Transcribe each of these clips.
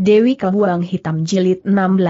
Dewi Kebuang Hitam Jilid 16.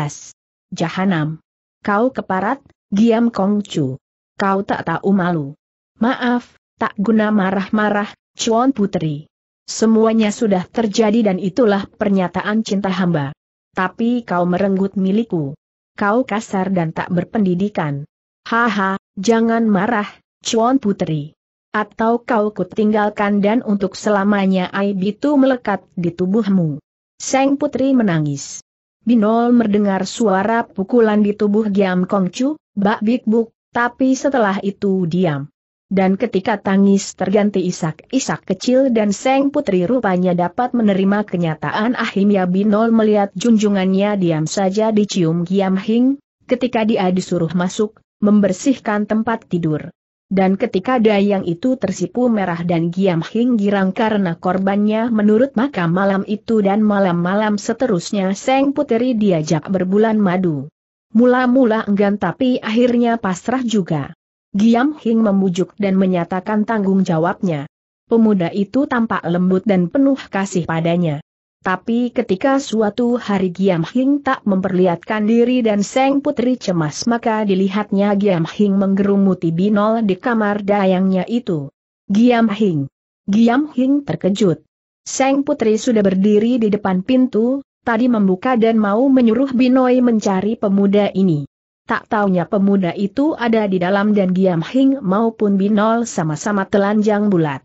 Jahanam. Kau keparat, Giam Kongcu. Kau tak tahu malu. Maaf, tak guna marah-marah, Cuan Putri. Semuanya sudah terjadi dan itulah pernyataan cinta hamba. Tapi kau merenggut milikku. Kau kasar dan tak berpendidikan. Haha, jangan marah, Cuan Putri. Atau kau kutinggalkan dan untuk selamanya aib itu melekat di tubuhmu. Seng Putri menangis. Binol mendengar suara pukulan di tubuh Giam Kongcu, bak bik buk, tapi setelah itu diam. Dan ketika tangis terganti isak-isak kecil dan Seng Putri rupanya dapat menerima kenyataan ahimya Binol melihat junjungannya diam saja dicium Giam Hing, ketika dia disuruh masuk, membersihkan tempat tidur. Dan ketika Dayang itu tersipu merah dan giam hing girang karena korbannya menurut maka malam itu dan malam-malam seterusnya Seng Puteri diajak berbulan madu. Mula-mula enggan tapi akhirnya pasrah juga. Giam Hing memujuk dan menyatakan tanggung jawabnya. Pemuda itu tampak lembut dan penuh kasih padanya. Tapi ketika suatu hari Giam Hing tak memperlihatkan diri dan Seng Putri cemas maka dilihatnya Giam Hing menggerumuti Binol di kamar dayangnya itu. Giam Hing. Giam Hing terkejut. Seng Putri sudah berdiri di depan pintu, tadi membuka dan mau menyuruh Binoy mencari pemuda ini. Tak taunya pemuda itu ada di dalam dan Giam Hing maupun Binol sama-sama telanjang bulat.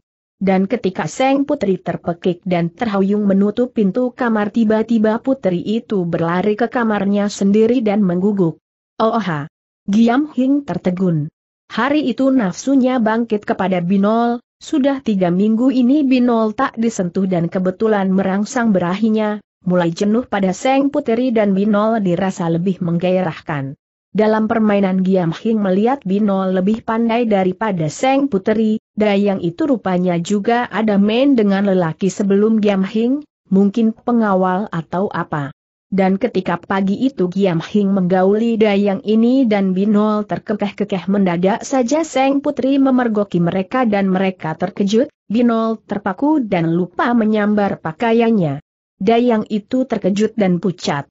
Dan ketika Seng Putri terpekik dan terhuyung menutup pintu kamar tiba-tiba putri itu berlari ke kamarnya sendiri dan mengguguk. Ooha! Giam Hing tertegun. Hari itu nafsunya bangkit kepada Binol, sudah tiga minggu ini Binol tak disentuh dan kebetulan merangsang berahinya, mulai jenuh pada Seng Putri dan Binol dirasa lebih menggairahkan. Dalam permainan Giam Hing melihat Binol lebih pandai daripada Seng Putri. Dayang itu rupanya juga ada main dengan lelaki sebelum Giam Hing, mungkin pengawal atau apa. Dan ketika pagi itu Giam Hing menggauli Dayang ini dan Binol terkekeh-kekeh mendadak saja Seng Putri memergoki mereka dan mereka terkejut, Binol terpaku dan lupa menyambar pakaiannya. Dayang itu terkejut dan pucat.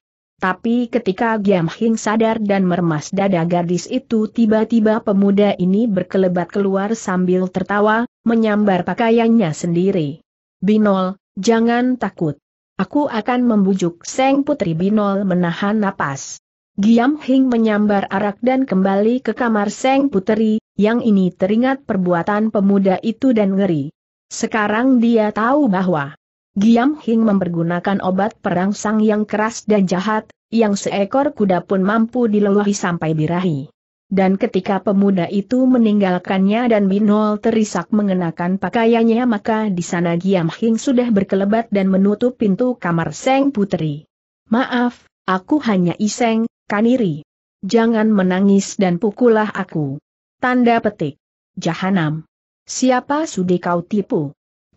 Tapi ketika Giam Hing sadar dan meremas dada gadis itu tiba-tiba pemuda ini berkelebat keluar sambil tertawa, menyambar pakaiannya sendiri. Binol, jangan takut. Aku akan membujuk Seng Putri Binol menahan napas. Giam Hing menyambar arak dan kembali ke kamar Seng Putri, yang ini teringat perbuatan pemuda itu dan ngeri. Sekarang dia tahu bahwa Giam Hing mempergunakan obat perangsang yang keras dan jahat, yang seekor kuda pun mampu dileluhi sampai birahi. Dan ketika pemuda itu meninggalkannya dan Binol terisak mengenakan pakaiannya maka di sana Giam Hing sudah berkelebat dan menutup pintu kamar Seng Putri. Maaf, aku hanya iseng, kaniri. Jangan menangis dan pukullah aku. Tanda petik. Jahanam. Siapa sudi kau tipu?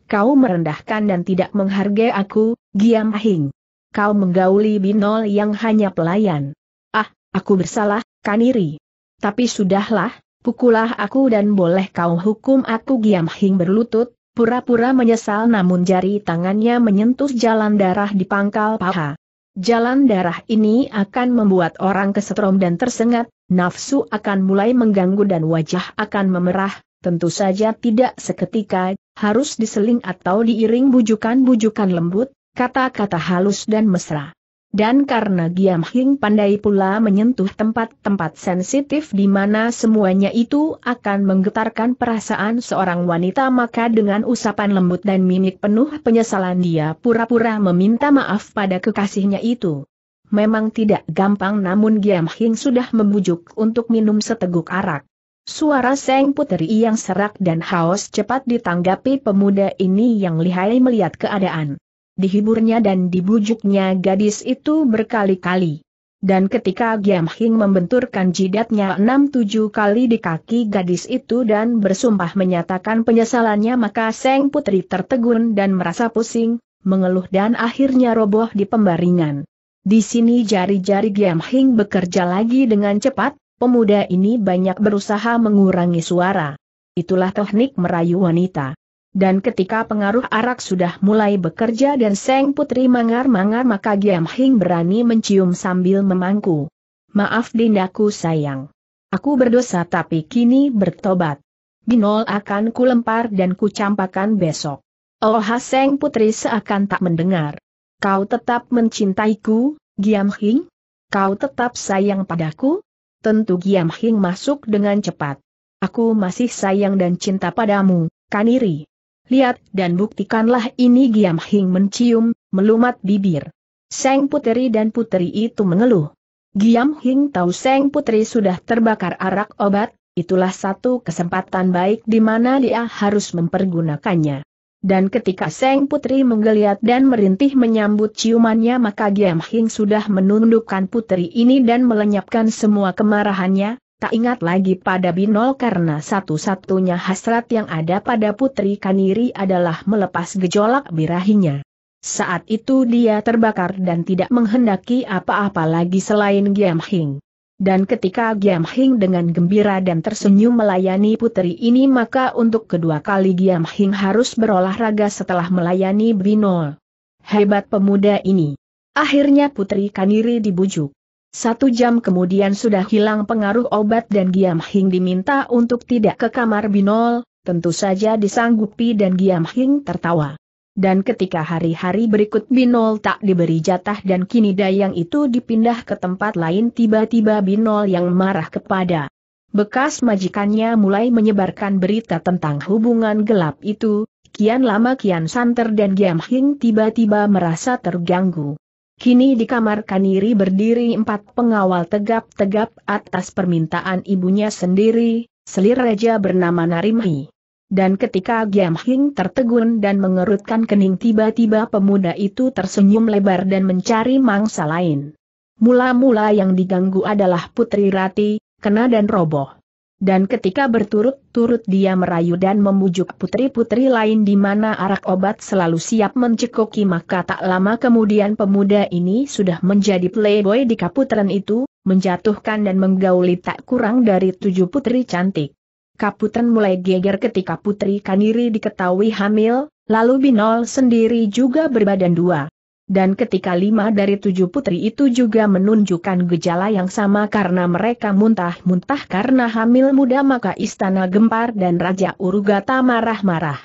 Kau merendahkan dan tidak menghargai aku, Giam Ahing. Kau menggauli Binol yang hanya pelayan. Ah, aku bersalah, Kaniri. Tapi sudahlah, pukulah aku dan boleh kau hukum aku Giam Hing berlutut, pura-pura menyesal namun jari tangannya menyentuh jalan darah di pangkal paha. Jalan darah ini akan membuat orang kesetrum dan tersengat, nafsu akan mulai mengganggu dan wajah akan memerah, tentu saja tidak seketika, harus diseling atau diiring bujukan-bujukan lembut, kata-kata halus dan mesra. Dan karena Giam Hing pandai pula menyentuh tempat-tempat sensitif di mana semuanya itu akan menggetarkan perasaan seorang wanita maka dengan usapan lembut dan mimik penuh penyesalan dia pura-pura meminta maaf pada kekasihnya itu. Memang tidak gampang namun Giam Hing sudah membujuk untuk minum seteguk arak. Suara Seng Putri yang serak dan haus cepat ditanggapi pemuda ini yang lihai melihat keadaan. Dihiburnya dan dibujuknya gadis itu berkali-kali. Dan ketika Giam Hing membenturkan jidatnya enam tujuh kali di kaki gadis itu dan bersumpah menyatakan penyesalannya maka Seng Putri tertegun dan merasa pusing, mengeluh dan akhirnya roboh di pembaringan. Di sini jari-jari Giam Hing bekerja lagi dengan cepat, Pemuda ini banyak berusaha mengurangi suara. Itulah teknik merayu wanita. Dan ketika pengaruh arak sudah mulai bekerja dan Seng Putri mangar-mangar maka Giam Hing berani mencium sambil memangku. Maaf dindaku sayang. Aku berdosa tapi kini bertobat. Binol akan kulempar dan kucampakan besok. Oh Seng Putri seakan tak mendengar. Kau tetap mencintaiku, Giam Hing? Kau tetap sayang padaku? tentu Giam Hing masuk dengan cepat. Aku masih sayang dan cinta padamu, Kaniri. Lihat dan buktikanlah ini Giam Hing mencium, melumat bibir. Seng puteri dan puteri itu mengeluh. Giam Hing tahu Seng puteri sudah terbakar arak obat, itulah satu kesempatan baik di mana dia harus mempergunakannya. Dan ketika Seng Putri menggeliat dan merintih menyambut ciumannya maka Giam Hing sudah menundukkan putri ini dan melenyapkan semua kemarahannya, tak ingat lagi pada Binol karena satu-satunya hasrat yang ada pada putri Kaniri adalah melepas gejolak birahinya. Saat itu dia terbakar dan tidak menghendaki apa-apa lagi selain Giam Hing. Dan ketika Giam Hing dengan gembira dan tersenyum melayani putri ini maka untuk kedua kali Giam Hing harus berolahraga setelah melayani Binol. Hebat pemuda ini. Akhirnya putri Kaniri dibujuk. Satu jam kemudian sudah hilang pengaruh obat dan Giam Hing diminta untuk tidak ke kamar Binol, tentu saja disanggupi dan Giam Hing tertawa dan ketika hari-hari berikut Binol tak diberi jatah dan kini Dayang itu dipindah ke tempat lain tiba-tiba Binol yang marah kepada bekas majikannya mulai menyebarkan berita tentang hubungan gelap itu, kian lama kian santer dan Giam Hing tiba-tiba merasa terganggu. Kini di kamar Kaniri berdiri empat pengawal tegap-tegap atas permintaan ibunya sendiri, selir raja bernama Narimhi. Dan ketika Giam Hing tertegun dan mengerutkan kening tiba-tiba pemuda itu tersenyum lebar dan mencari mangsa lain. Mula-mula yang diganggu adalah Putri Rati, kena dan roboh. Dan ketika berturut-turut dia merayu dan memujuk putri-putri lain di mana arak obat selalu siap mencekoki maka tak lama kemudian pemuda ini sudah menjadi playboy di kaputren itu, menjatuhkan dan menggauli tak kurang dari tujuh putri cantik. Kaputen mulai geger ketika Putri Kaniri diketahui hamil, lalu Binol sendiri juga berbadan dua. Dan ketika lima dari tujuh putri itu juga menunjukkan gejala yang sama karena mereka muntah-muntah karena hamil muda maka istana gempar dan Raja Urugata marah-marah.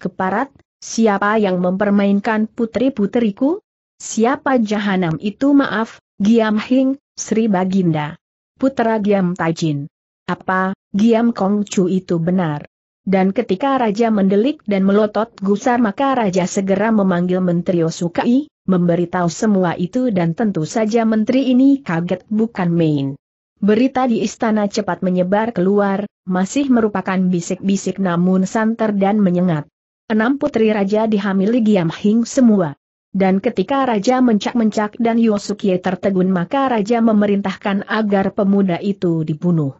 Keparat, siapa yang mempermainkan putri-putriku? Siapa jahanam itu maaf, Giam Hing, Sri Baginda. Putra Giam Tajin. Apa, Giam Kong Chu itu benar. Dan ketika Raja mendelik dan melotot gusar maka Raja segera memanggil Menteri Osukai, memberitahu semua itu dan tentu saja Menteri ini kaget bukan main. Berita di istana cepat menyebar keluar, masih merupakan bisik-bisik namun santer dan menyengat. Enam putri raja dihamili Giam Hing semua. Dan ketika raja mencak-mencak dan Yosuke tertegun maka raja memerintahkan agar pemuda itu dibunuh.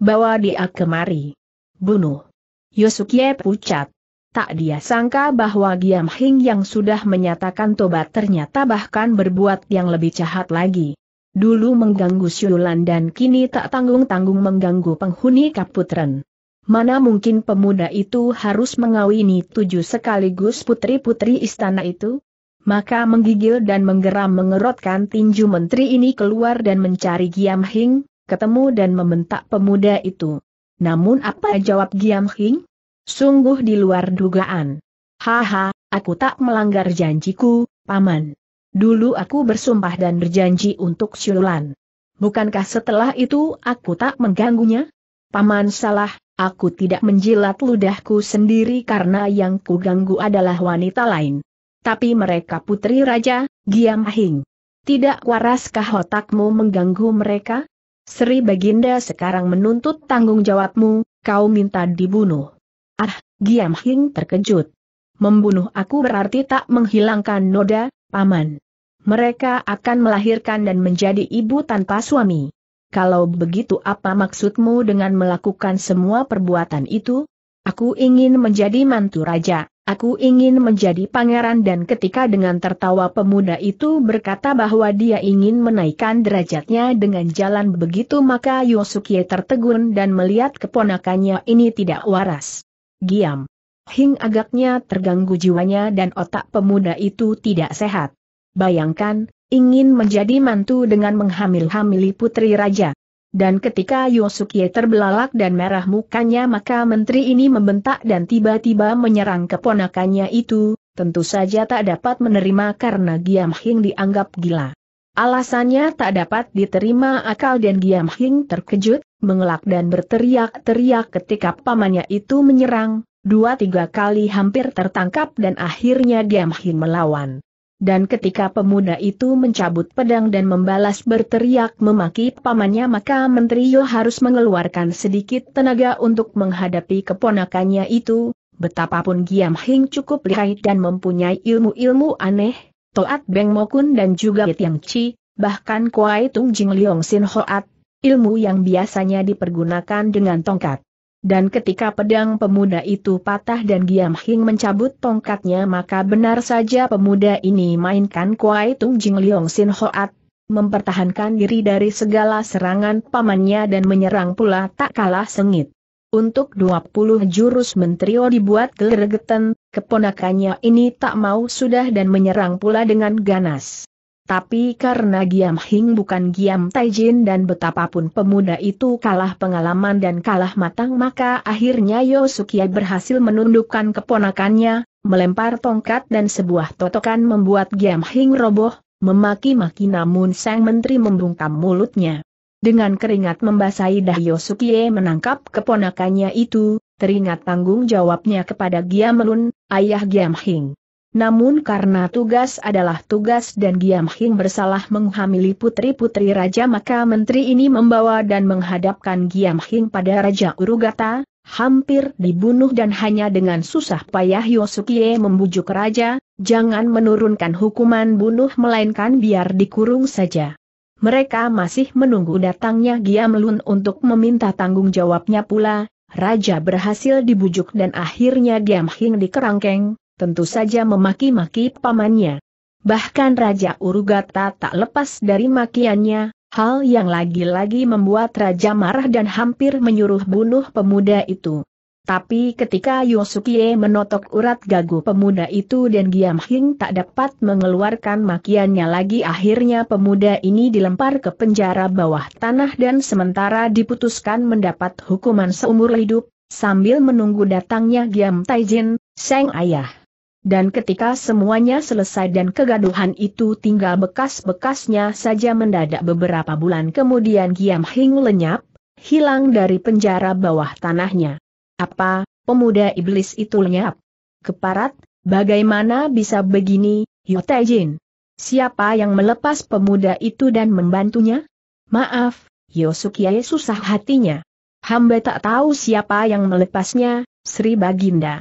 Bawa dia kemari. Bunuh. Yosuke pucat. Tak dia sangka bahwa Giam Hing yang sudah menyatakan tobat ternyata bahkan berbuat yang lebih jahat lagi. Dulu mengganggu Siulan dan kini tak tanggung-tanggung mengganggu penghuni Kaputren. Mana mungkin pemuda itu harus mengawini tujuh sekaligus putri-putri istana itu? Maka menggigil dan menggeram mengerotkan tinju menteri ini keluar dan mencari Giam Hing, ketemu dan membentak pemuda itu. Namun apa jawab Giam Hing? Sungguh di luar dugaan. Haha, aku tak melanggar janjiku, Paman. Dulu aku bersumpah dan berjanji untuk Siulan. Bukankah setelah itu aku tak mengganggunya? Paman salah, aku tidak menjilat ludahku sendiri karena yang kuganggu adalah wanita lain. Tapi mereka putri raja, Giam Hing. Tidak waraskah otakmu mengganggu mereka? Sri Baginda sekarang menuntut tanggung jawabmu, kau minta dibunuh. Ah, Giam Hing terkejut. Membunuh aku berarti tak menghilangkan noda, paman. Mereka akan melahirkan dan menjadi ibu tanpa suami. Kalau begitu apa maksudmu dengan melakukan semua perbuatan itu? Aku ingin menjadi mantu raja. Aku ingin menjadi pangeran dan ketika dengan tertawa pemuda itu berkata bahwa dia ingin menaikkan derajatnya dengan jalan begitu maka Yosuke tertegun dan melihat keponakannya ini tidak waras. Giam. Hing agaknya terganggu jiwanya dan otak pemuda itu tidak sehat. Bayangkan, ingin menjadi mantu dengan menghamil-hamili putri raja. Dan ketika Yosuke terbelalak dan merah mukanya maka menteri ini membentak dan tiba-tiba menyerang keponakannya itu, tentu saja tak dapat menerima karena Giam Hing dianggap gila. Alasannya tak dapat diterima akal dan Giam Hing terkejut, mengelak dan berteriak-teriak ketika pamannya itu menyerang, dua tiga kali hampir tertangkap dan akhirnya Giam Hing melawan. Dan ketika pemuda itu mencabut pedang dan membalas berteriak memaki pamannya maka Menteri Yo harus mengeluarkan sedikit tenaga untuk menghadapi keponakannya itu, betapapun Giam Hing cukup lihai dan mempunyai ilmu-ilmu aneh, Toat Beng Mokun dan juga Yang Chi, bahkan Kuai Tung Jing Liong Sin Hoat, ilmu yang biasanya dipergunakan dengan tongkat. Dan ketika pedang pemuda itu patah dan Giam Hing mencabut tongkatnya maka benar saja pemuda ini mainkan Kuai Tung Jing liong Sin Hoat, mempertahankan diri dari segala serangan pamannya dan menyerang pula tak kalah sengit. Untuk 20 jurus mentrio dibuat geregetan, keponakannya ini tak mau sudah dan menyerang pula dengan ganas. Tapi karena Giam Hing bukan Giam Taijin dan betapapun pemuda itu kalah pengalaman dan kalah matang maka akhirnya Yosukia berhasil menundukkan keponakannya, melempar tongkat dan sebuah totokan membuat Giam Hing roboh, memaki-maki namun sang menteri membungkam mulutnya. Dengan keringat membasahi dah Yosukie menangkap keponakannya itu, teringat tanggung jawabnya kepada Giam Lun, ayah Giam Hing. Namun karena tugas adalah tugas dan Giam Hing bersalah menghamili putri-putri raja maka menteri ini membawa dan menghadapkan Giam Hing pada Raja Urugata, hampir dibunuh dan hanya dengan susah payah Yosukie membujuk raja, jangan menurunkan hukuman bunuh melainkan biar dikurung saja. Mereka masih menunggu datangnya Giam Lun untuk meminta tanggung jawabnya pula, Raja berhasil dibujuk dan akhirnya Giam Hing dikerangkeng, tentu saja memaki-maki pamannya. Bahkan Raja Urugata tak lepas dari makiannya, hal yang lagi-lagi membuat Raja marah dan hampir menyuruh bunuh pemuda itu. Tapi ketika Yosukie menotok urat gagu pemuda itu dan Giam Hing tak dapat mengeluarkan makiannya lagi akhirnya pemuda ini dilempar ke penjara bawah tanah dan sementara diputuskan mendapat hukuman seumur hidup, sambil menunggu datangnya Giam Taijin, Seng Ayah. Dan ketika semuanya selesai dan kegaduhan itu tinggal bekas-bekasnya saja mendadak beberapa bulan kemudian Giam Hing lenyap, hilang dari penjara bawah tanahnya. Apa, pemuda iblis itu lenyap? Keparat, bagaimana bisa begini, Jin? Siapa yang melepas pemuda itu dan membantunya? Maaf, Yosukiye susah hatinya. Hamba tak tahu siapa yang melepasnya, Sri Baginda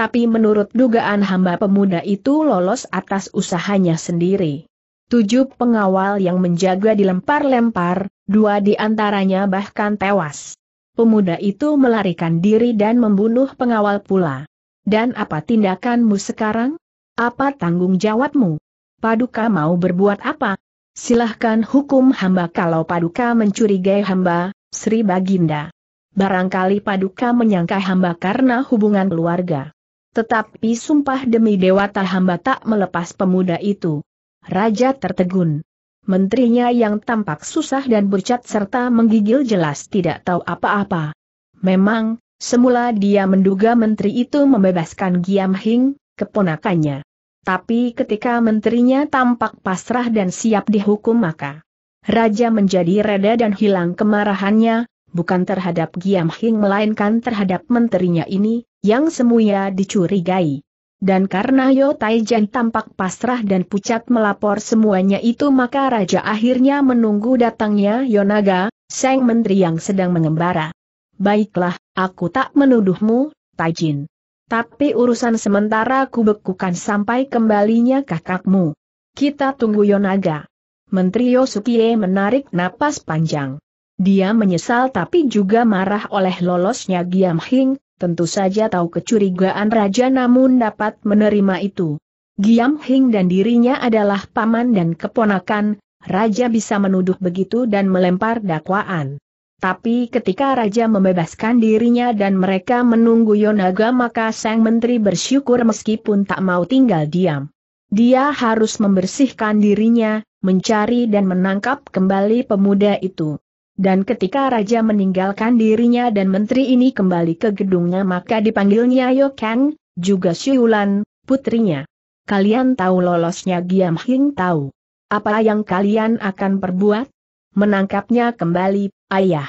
tapi menurut dugaan hamba pemuda itu lolos atas usahanya sendiri. Tujuh pengawal yang menjaga dilempar-lempar, dua di antaranya bahkan tewas. Pemuda itu melarikan diri dan membunuh pengawal pula. Dan apa tindakanmu sekarang? Apa tanggung jawabmu? Paduka mau berbuat apa? Silahkan hukum hamba kalau Paduka mencurigai hamba, Sri Baginda. Barangkali Paduka menyangka hamba karena hubungan keluarga. Tetapi sumpah demi Dewata hamba tak melepas pemuda itu. Raja tertegun. Menterinya yang tampak susah dan bercat serta menggigil jelas tidak tahu apa-apa. Memang, semula dia menduga menteri itu membebaskan Giam Hing, keponakannya. Tapi ketika menterinya tampak pasrah dan siap dihukum maka Raja menjadi reda dan hilang kemarahannya, bukan terhadap Giam Hing melainkan terhadap menterinya ini, yang semuanya dicurigai. Dan karena Yo Taijan tampak pasrah dan pucat melapor semuanya itu maka Raja akhirnya menunggu datangnya Yonaga, Sang Menteri yang sedang mengembara. Baiklah, aku tak menuduhmu, Taijin. Tapi urusan sementara kubekukan sampai kembalinya kakakmu. Kita tunggu Yonaga. Menteri Yosukie menarik napas panjang. Dia menyesal tapi juga marah oleh lolosnya Giam Hing, tentu saja tahu kecurigaan raja namun dapat menerima itu. Giam Hing dan dirinya adalah paman dan keponakan, raja bisa menuduh begitu dan melempar dakwaan. Tapi ketika raja membebaskan dirinya dan mereka menunggu Yonaga maka sang menteri bersyukur meskipun tak mau tinggal diam. Dia harus membersihkan dirinya, mencari dan menangkap kembali pemuda itu. Dan ketika raja meninggalkan dirinya dan menteri ini kembali ke gedungnya maka dipanggilnya Yokan, juga Siulan, putrinya. Kalian tahu lolosnya Giam Hing tahu. Apa yang kalian akan perbuat? Menangkapnya kembali, ayah.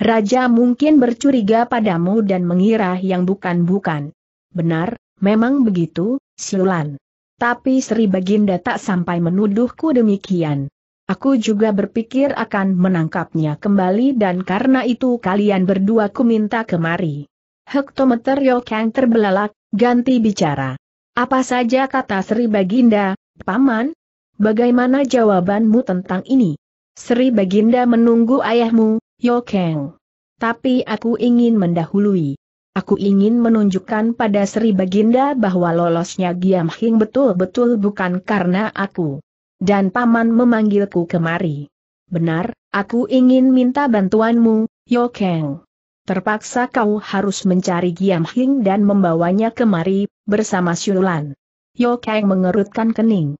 Raja mungkin bercuriga padamu dan mengira yang bukan-bukan. Benar, memang begitu, Siulan. Tapi Sri Baginda tak sampai menuduhku demikian. Aku juga berpikir akan menangkapnya kembali dan karena itu kalian berdua kuminta minta kemari. Hektometer Yokang terbelalak, ganti bicara. Apa saja kata Sri Baginda, Paman? Bagaimana jawabanmu tentang ini? Sri Baginda menunggu ayahmu, Yokang. Tapi aku ingin mendahului. Aku ingin menunjukkan pada Sri Baginda bahwa lolosnya Giam Hing betul-betul bukan karena aku dan paman memanggilku kemari. Benar, aku ingin minta bantuanmu, Yokeng. Terpaksa kau harus mencari Giam Hing dan membawanya kemari, bersama Siulan. Yokeng mengerutkan kening.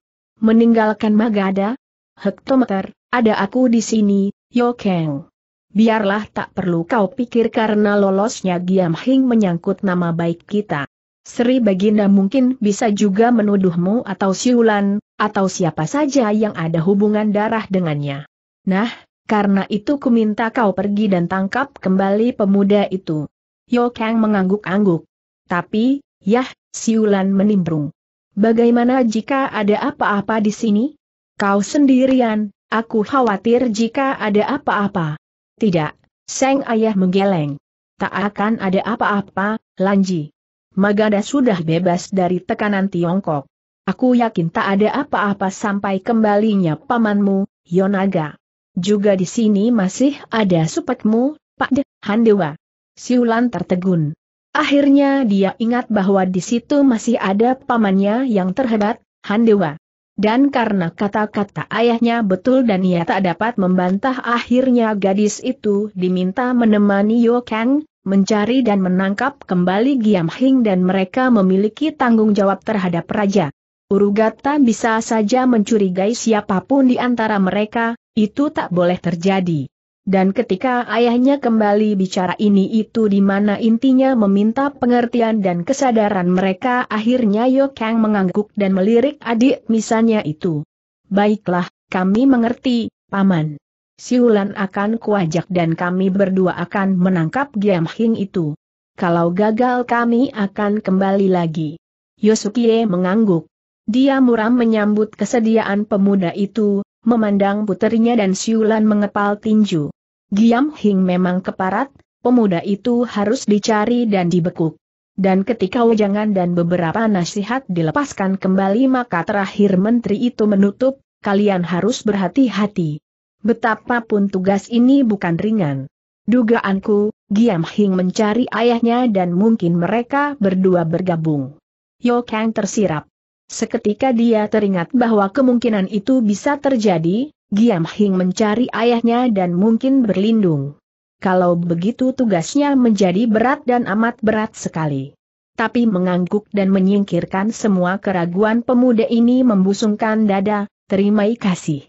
Meninggalkan Magada? Hektometer, ada aku di sini, Yokeng. Biarlah tak perlu kau pikir karena lolosnya Giam Hing menyangkut nama baik kita. Sri Baginda mungkin bisa juga menuduhmu atau Siulan, atau siapa saja yang ada hubungan darah dengannya. Nah, karena itu kuminta kau pergi dan tangkap kembali pemuda itu. Yo Kang mengangguk-angguk. Tapi, yah, siulan menimbrung. Bagaimana jika ada apa-apa di sini? Kau sendirian, aku khawatir jika ada apa-apa. Tidak, Seng Ayah menggeleng. Tak akan ada apa-apa, Lanji. Magada sudah bebas dari tekanan Tiongkok. Aku yakin tak ada apa-apa sampai kembalinya pamanmu, Yonaga. Juga di sini masih ada supekmu, Pak De, Handewa. Siulan tertegun. Akhirnya dia ingat bahwa di situ masih ada pamannya yang terhebat, Handewa. Dan karena kata-kata ayahnya betul dan ia tak dapat membantah akhirnya gadis itu diminta menemani Yo Kang, mencari dan menangkap kembali Giam Hing dan mereka memiliki tanggung jawab terhadap raja. Urugata bisa saja mencurigai siapapun di antara mereka, itu tak boleh terjadi. Dan ketika ayahnya kembali bicara ini itu di mana intinya meminta pengertian dan kesadaran mereka akhirnya Kang mengangguk dan melirik adik misalnya itu. Baiklah, kami mengerti, Paman. Siulan akan kuajak dan kami berdua akan menangkap Giam Hing itu. Kalau gagal kami akan kembali lagi. Yosukie mengangguk. Dia muram menyambut kesediaan pemuda itu, memandang puterinya dan siulan mengepal tinju. Giam Hing memang keparat, pemuda itu harus dicari dan dibekuk. Dan ketika wejangan dan beberapa nasihat dilepaskan kembali maka terakhir menteri itu menutup, kalian harus berhati-hati. Betapapun tugas ini bukan ringan. Dugaanku, Giam Hing mencari ayahnya dan mungkin mereka berdua bergabung. Yo Kang tersirap. Seketika dia teringat bahwa kemungkinan itu bisa terjadi, Giam Hing mencari ayahnya dan mungkin berlindung. Kalau begitu tugasnya menjadi berat dan amat berat sekali. Tapi mengangguk dan menyingkirkan semua keraguan pemuda ini membusungkan dada, terima kasih.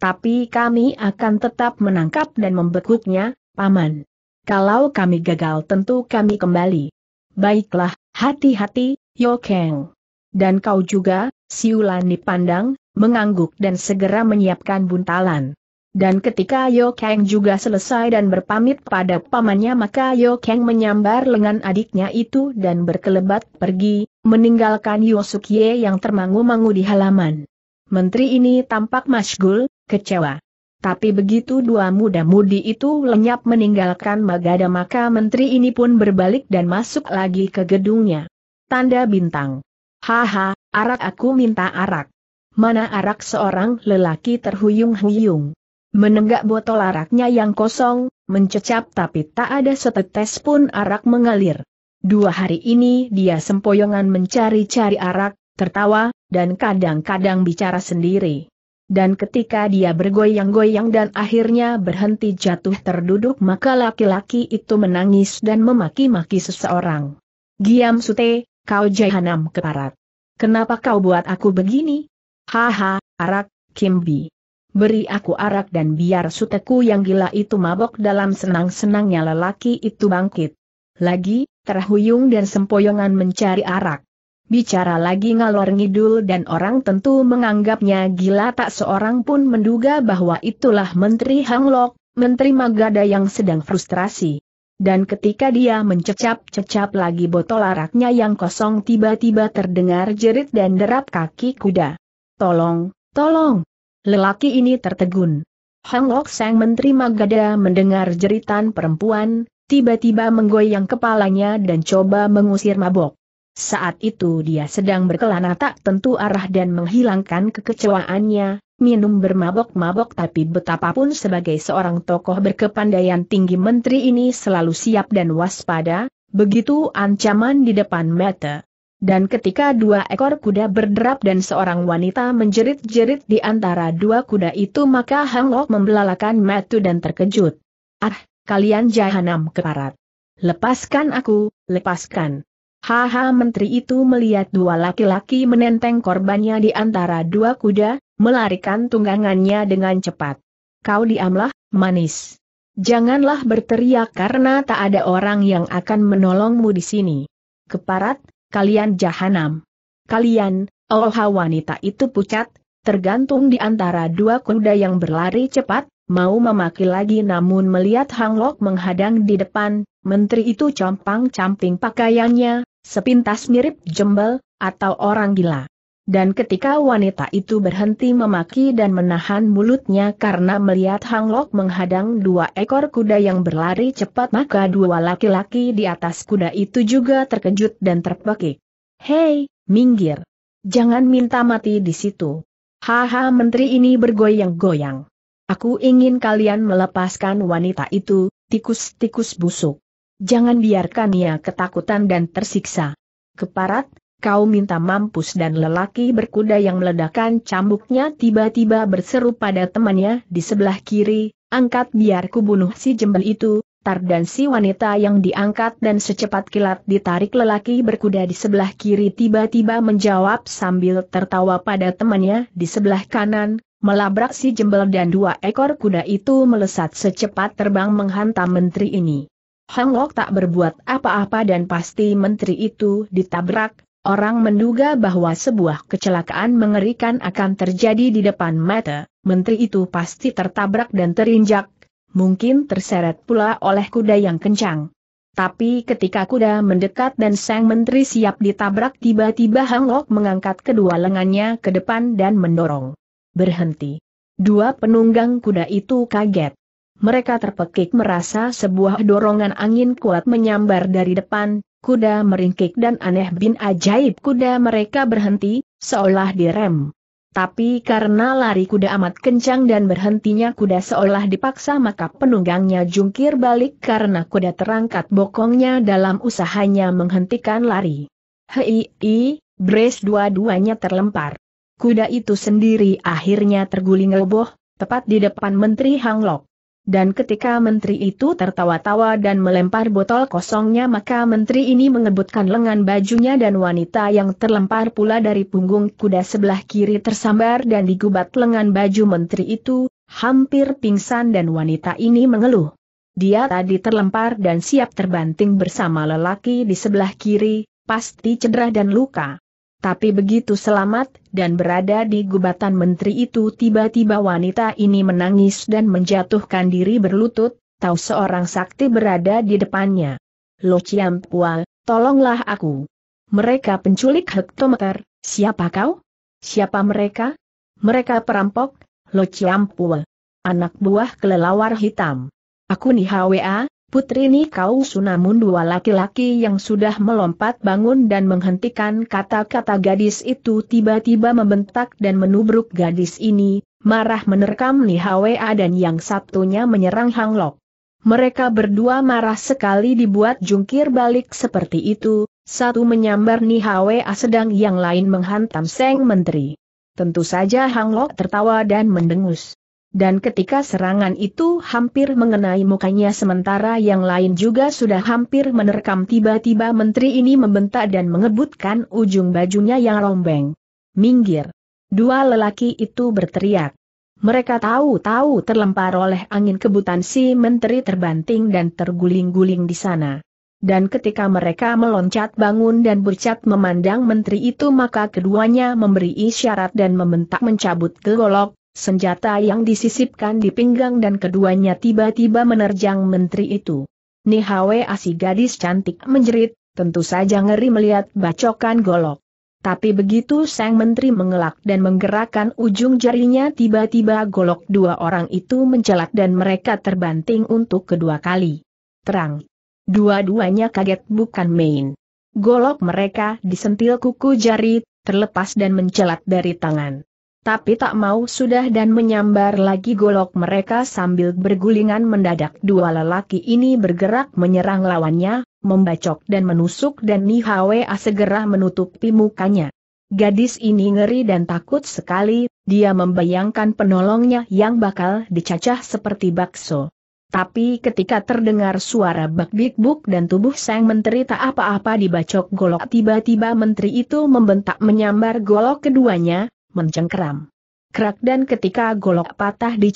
Tapi kami akan tetap menangkap dan membekuknya, Paman. Kalau kami gagal tentu kami kembali. Baiklah, hati-hati, Yokeng. Dan kau juga, Siulan dipandang, mengangguk dan segera menyiapkan buntalan. Dan ketika Yo Kang juga selesai dan berpamit pada pamannya maka Yo Kang menyambar lengan adiknya itu dan berkelebat pergi, meninggalkan Yosuke yang termangu-mangu di halaman. Menteri ini tampak masgul, kecewa. Tapi begitu dua muda-mudi itu lenyap meninggalkan Magada maka menteri ini pun berbalik dan masuk lagi ke gedungnya. Tanda bintang Haha, arak aku minta arak. Mana arak seorang lelaki terhuyung-huyung. Menenggak botol araknya yang kosong, mencecap tapi tak ada setetes pun arak mengalir. Dua hari ini dia sempoyongan mencari-cari arak, tertawa, dan kadang-kadang bicara sendiri. Dan ketika dia bergoyang-goyang dan akhirnya berhenti jatuh terduduk maka laki-laki itu menangis dan memaki-maki seseorang. Giam Sute, kau jahanam keparat. Kenapa kau buat aku begini? Haha, arak, Kimbi. Beri aku arak dan biar suteku yang gila itu mabok dalam senang-senangnya lelaki itu bangkit. Lagi, terhuyung dan sempoyongan mencari arak. Bicara lagi ngalor ngidul dan orang tentu menganggapnya gila tak seorang pun menduga bahwa itulah Menteri Hanglok, Menteri Magada yang sedang frustrasi dan ketika dia mencecap-cecap lagi botol araknya yang kosong tiba-tiba terdengar jerit dan derap kaki kuda. Tolong, tolong! Lelaki ini tertegun. Hang Lok Sang Menteri Magada mendengar jeritan perempuan, tiba-tiba menggoyang kepalanya dan coba mengusir mabok. Saat itu dia sedang berkelana tak tentu arah dan menghilangkan kekecewaannya, minum bermabok-mabok tapi betapapun sebagai seorang tokoh berkepandaian tinggi menteri ini selalu siap dan waspada, begitu ancaman di depan mata. Dan ketika dua ekor kuda berderap dan seorang wanita menjerit-jerit di antara dua kuda itu maka Hang Lok membelalakan mata dan terkejut. Ah, kalian jahanam keparat. Lepaskan aku, lepaskan. Haha menteri itu melihat dua laki-laki menenteng korbannya di antara dua kuda, melarikan tunggangannya dengan cepat. Kau diamlah, manis. Janganlah berteriak karena tak ada orang yang akan menolongmu di sini. Keparat, kalian jahanam. Kalian, oh wanita itu pucat, tergantung di antara dua kuda yang berlari cepat, mau memaki lagi namun melihat Hang Lok menghadang di depan, menteri itu compang-camping pakaiannya, sepintas mirip jembel, atau orang gila. Dan ketika wanita itu berhenti memaki dan menahan mulutnya karena melihat Hang Lok menghadang dua ekor kuda yang berlari cepat maka dua laki-laki di atas kuda itu juga terkejut dan terpekik. Hei, minggir. Jangan minta mati di situ. Haha menteri ini bergoyang-goyang. Aku ingin kalian melepaskan wanita itu, tikus-tikus busuk. Jangan biarkan ia ketakutan dan tersiksa. Keparat, kau minta mampus dan lelaki berkuda yang meledakan cambuknya tiba-tiba berseru pada temannya di sebelah kiri, angkat biar bunuh si jembel itu, tar dan si wanita yang diangkat dan secepat kilat ditarik lelaki berkuda di sebelah kiri tiba-tiba menjawab sambil tertawa pada temannya di sebelah kanan, melabrak si jembel dan dua ekor kuda itu melesat secepat terbang menghantam menteri ini. Hang tak berbuat apa-apa dan pasti menteri itu ditabrak, Orang menduga bahwa sebuah kecelakaan mengerikan akan terjadi di depan mata, menteri itu pasti tertabrak dan terinjak, mungkin terseret pula oleh kuda yang kencang. Tapi ketika kuda mendekat dan sang menteri siap ditabrak tiba-tiba Hang Lok mengangkat kedua lengannya ke depan dan mendorong. Berhenti. Dua penunggang kuda itu kaget. Mereka terpekik merasa sebuah dorongan angin kuat menyambar dari depan, kuda meringkik dan aneh bin ajaib kuda mereka berhenti, seolah direm. Tapi karena lari kuda amat kencang dan berhentinya kuda seolah dipaksa maka penunggangnya jungkir balik karena kuda terangkat bokongnya dalam usahanya menghentikan lari. Hei, i, brace dua-duanya terlempar. Kuda itu sendiri akhirnya terguling roboh, tepat di depan Menteri Hanglok dan ketika menteri itu tertawa-tawa dan melempar botol kosongnya maka menteri ini mengebutkan lengan bajunya dan wanita yang terlempar pula dari punggung kuda sebelah kiri tersambar dan digubat lengan baju menteri itu, hampir pingsan dan wanita ini mengeluh. Dia tadi terlempar dan siap terbanting bersama lelaki di sebelah kiri, pasti cedera dan luka. Tapi begitu selamat, dan berada di gubatan menteri itu tiba-tiba wanita ini menangis dan menjatuhkan diri berlutut, tahu seorang sakti berada di depannya. Lo Pual, tolonglah aku. Mereka penculik hektometer, siapa kau? Siapa mereka? Mereka perampok, Lo Pual, Anak buah kelelawar hitam. Aku nih HWA. Putri ini kau Sunamun dua laki-laki yang sudah melompat bangun dan menghentikan kata-kata gadis itu tiba-tiba membentak dan menubruk gadis ini, marah menerkam Ni Hwa dan yang satunya menyerang Hanglok. Mereka berdua marah sekali dibuat jungkir balik seperti itu, satu menyambar Ni Hwa sedang yang lain menghantam Seng Menteri. Tentu saja Hanglok tertawa dan mendengus. Dan ketika serangan itu hampir mengenai mukanya sementara yang lain juga sudah hampir menerkam tiba-tiba menteri ini membentak dan mengebutkan ujung bajunya yang rombeng. Minggir. Dua lelaki itu berteriak. Mereka tahu-tahu terlempar oleh angin kebutan si menteri terbanting dan terguling-guling di sana. Dan ketika mereka meloncat bangun dan bercat memandang menteri itu maka keduanya memberi isyarat dan membentak mencabut golok senjata yang disisipkan di pinggang dan keduanya tiba-tiba menerjang menteri itu. Nihawe asi gadis cantik menjerit, tentu saja ngeri melihat bacokan golok. Tapi begitu sang menteri mengelak dan menggerakkan ujung jarinya tiba-tiba golok dua orang itu mencelak dan mereka terbanting untuk kedua kali. Terang. Dua-duanya kaget bukan main. Golok mereka disentil kuku jari, terlepas dan mencelat dari tangan tapi tak mau sudah dan menyambar lagi golok mereka sambil bergulingan mendadak dua lelaki ini bergerak menyerang lawannya, membacok dan menusuk dan Nihawea segera menutupi mukanya. Gadis ini ngeri dan takut sekali, dia membayangkan penolongnya yang bakal dicacah seperti bakso. Tapi ketika terdengar suara bak big book dan tubuh sang menteri tak apa-apa dibacok golok tiba-tiba menteri itu membentak menyambar golok keduanya, mencengkeram. Kerak dan ketika golok patah di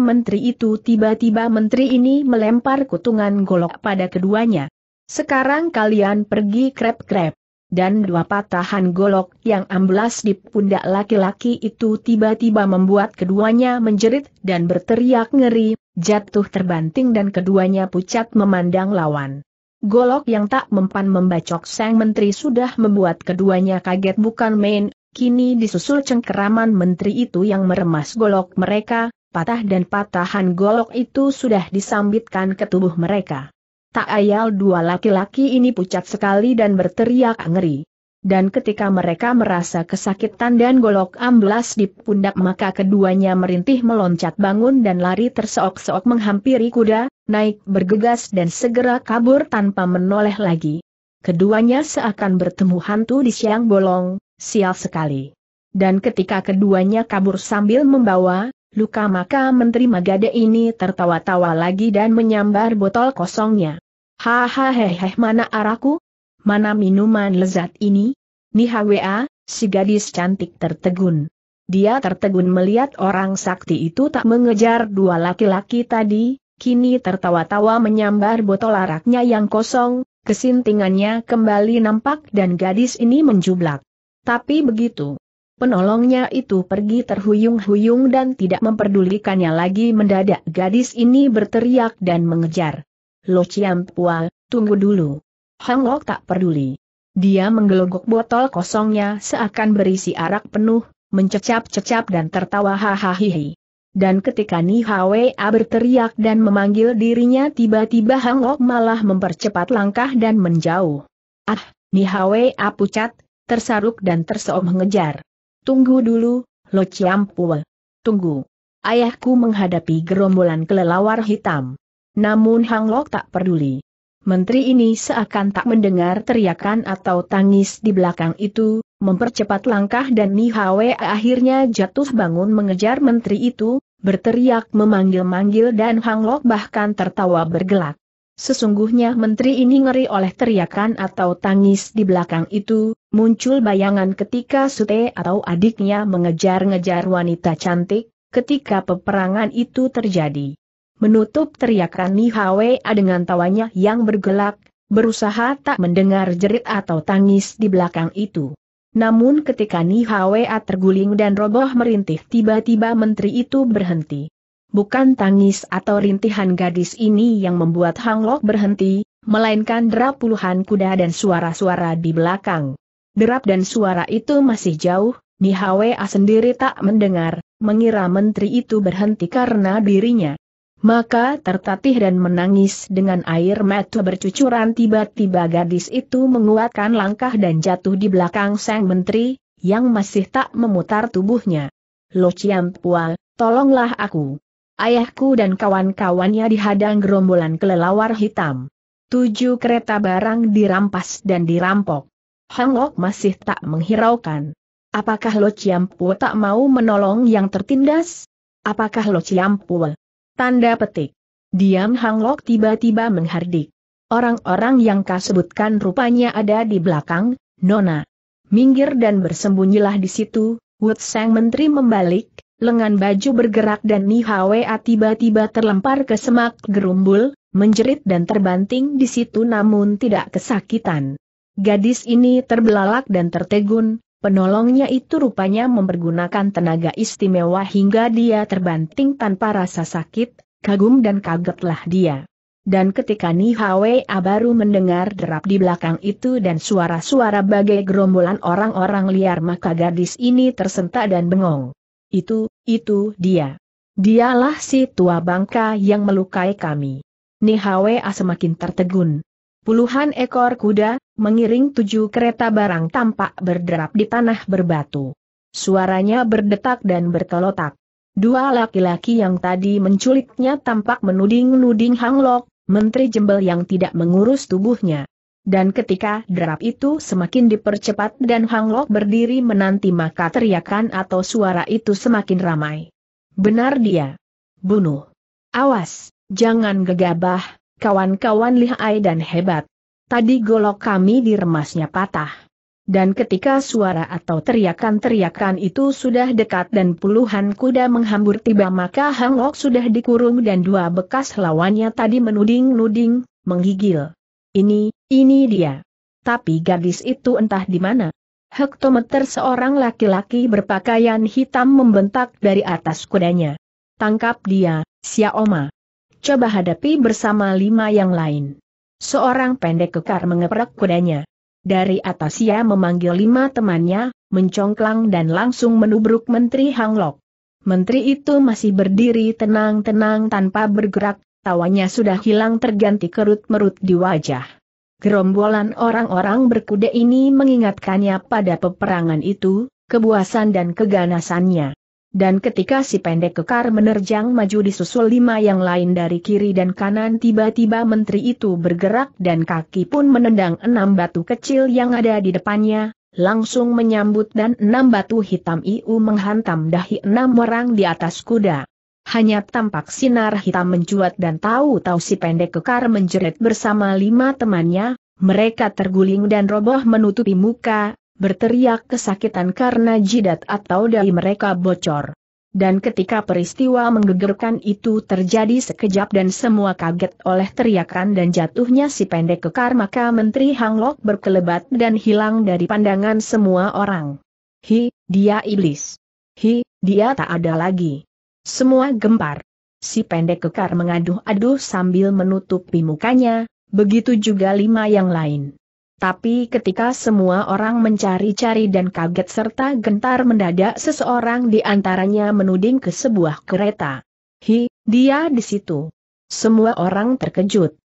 menteri itu tiba-tiba menteri ini melempar kutungan golok pada keduanya. Sekarang kalian pergi krep-krep. Dan dua patahan golok yang amblas di pundak laki-laki itu tiba-tiba membuat keduanya menjerit dan berteriak ngeri, jatuh terbanting dan keduanya pucat memandang lawan. Golok yang tak mempan membacok sang menteri sudah membuat keduanya kaget bukan main, Kini disusul cengkeraman menteri itu yang meremas golok mereka, patah dan patahan golok itu sudah disambitkan ke tubuh mereka. Tak ayal dua laki-laki ini pucat sekali dan berteriak ngeri. Dan ketika mereka merasa kesakitan dan golok amblas di pundak maka keduanya merintih meloncat bangun dan lari terseok-seok menghampiri kuda, naik bergegas dan segera kabur tanpa menoleh lagi. Keduanya seakan bertemu hantu di siang bolong, sial sekali. Dan ketika keduanya kabur sambil membawa, luka maka Menteri Magade ini tertawa-tawa lagi dan menyambar botol kosongnya. Hahaha mana araku? Mana minuman lezat ini? Nihwa, si gadis cantik tertegun. Dia tertegun melihat orang sakti itu tak mengejar dua laki-laki tadi, kini tertawa-tawa menyambar botol araknya yang kosong, Kesintingannya kembali nampak dan gadis ini menjublak. Tapi begitu. Penolongnya itu pergi terhuyung-huyung dan tidak memperdulikannya lagi mendadak gadis ini berteriak dan mengejar. Lo Pua, tunggu dulu. Hang Lok tak peduli. Dia menggelogok botol kosongnya seakan berisi arak penuh, mencecap-cecap dan tertawa hahaha dan ketika Ni Hwa berteriak dan memanggil dirinya tiba-tiba Hang Ok malah mempercepat langkah dan menjauh. Ah, Ni Hwa pucat, tersaruk dan terseum mengejar. Tunggu dulu, Lo Chiam Tunggu. Ayahku menghadapi gerombolan kelelawar hitam. Namun Hang Lok tak peduli. Menteri ini seakan tak mendengar teriakan atau tangis di belakang itu, mempercepat langkah dan Ni Hwa akhirnya jatuh bangun mengejar menteri itu, berteriak memanggil-manggil dan Hang Lok bahkan tertawa bergelak. Sesungguhnya menteri ini ngeri oleh teriakan atau tangis di belakang itu, muncul bayangan ketika Sute atau adiknya mengejar-ngejar wanita cantik, ketika peperangan itu terjadi. Menutup teriakan Ni Hwa dengan tawanya yang bergelak, berusaha tak mendengar jerit atau tangis di belakang itu. Namun ketika Nihwa terguling dan roboh merintih tiba-tiba menteri itu berhenti. Bukan tangis atau rintihan gadis ini yang membuat Hang Lok berhenti, melainkan derap puluhan kuda dan suara-suara di belakang. Derap dan suara itu masih jauh, Nihwa sendiri tak mendengar, mengira menteri itu berhenti karena dirinya. Maka tertatih dan menangis dengan air mata bercucuran tiba-tiba gadis itu menguatkan langkah dan jatuh di belakang sang menteri, yang masih tak memutar tubuhnya. Lo Pua, tolonglah aku. Ayahku dan kawan-kawannya dihadang gerombolan kelelawar hitam. Tujuh kereta barang dirampas dan dirampok. Hangok masih tak menghiraukan. Apakah Lo Pua tak mau menolong yang tertindas? Apakah Lo Pua? Tanda petik. Diam Hang Lok tiba-tiba menghardik. Orang-orang yang kau rupanya ada di belakang, Nona. Minggir dan bersembunyilah di situ, Wood Sang Menteri membalik, lengan baju bergerak dan Ni Hwa tiba-tiba terlempar ke semak gerumbul, menjerit dan terbanting di situ namun tidak kesakitan. Gadis ini terbelalak dan tertegun, Penolongnya itu rupanya mempergunakan tenaga istimewa hingga dia terbanting tanpa rasa sakit, kagum dan kagetlah dia. Dan ketika Ni Hwa baru mendengar derap di belakang itu dan suara-suara bagai gerombolan orang-orang liar maka gadis ini tersentak dan bengong. Itu, itu dia. Dialah si tua bangka yang melukai kami. Ni Hwa semakin tertegun. Puluhan ekor kuda, mengiring tujuh kereta barang tampak berderap di tanah berbatu. Suaranya berdetak dan berkelotak. Dua laki-laki yang tadi menculiknya tampak menuding-nuding Hang Lok, menteri jembel yang tidak mengurus tubuhnya. Dan ketika derap itu semakin dipercepat dan Hang Lok berdiri menanti maka teriakan atau suara itu semakin ramai. Benar dia. Bunuh. Awas, jangan gegabah, Kawan-kawan lihai dan hebat. Tadi golok kami diremasnya patah. Dan ketika suara atau teriakan-teriakan itu sudah dekat dan puluhan kuda menghambur tiba maka Hang Lok sudah dikurung dan dua bekas lawannya tadi menuding-nuding, menggigil. Ini, ini dia. Tapi gadis itu entah di mana. Hektometer seorang laki-laki berpakaian hitam membentak dari atas kudanya. Tangkap dia, Xiaoma coba hadapi bersama lima yang lain. Seorang pendek kekar mengeprek kudanya. Dari atas ia memanggil lima temannya, mencongklang dan langsung menubruk Menteri Hanglok. Menteri itu masih berdiri tenang-tenang tanpa bergerak, tawanya sudah hilang terganti kerut-merut di wajah. Gerombolan orang-orang berkuda ini mengingatkannya pada peperangan itu, kebuasan dan keganasannya. Dan ketika si pendek kekar menerjang maju disusul lima yang lain dari kiri dan kanan tiba-tiba menteri itu bergerak dan kaki pun menendang enam batu kecil yang ada di depannya, langsung menyambut dan enam batu hitam iu menghantam dahi enam orang di atas kuda. Hanya tampak sinar hitam mencuat dan tahu-tahu si pendek kekar menjerit bersama lima temannya, mereka terguling dan roboh menutupi muka, berteriak kesakitan karena jidat atau dahi mereka bocor. Dan ketika peristiwa menggegerkan itu terjadi sekejap dan semua kaget oleh teriakan dan jatuhnya si pendek kekar maka Menteri Hanglok berkelebat dan hilang dari pandangan semua orang. Hi, dia iblis. Hi, dia tak ada lagi. Semua gempar. Si pendek kekar mengaduh-aduh sambil menutupi mukanya, begitu juga lima yang lain. Tapi ketika semua orang mencari-cari dan kaget serta gentar mendadak seseorang di antaranya menuding ke sebuah kereta. Hi, dia di situ. Semua orang terkejut.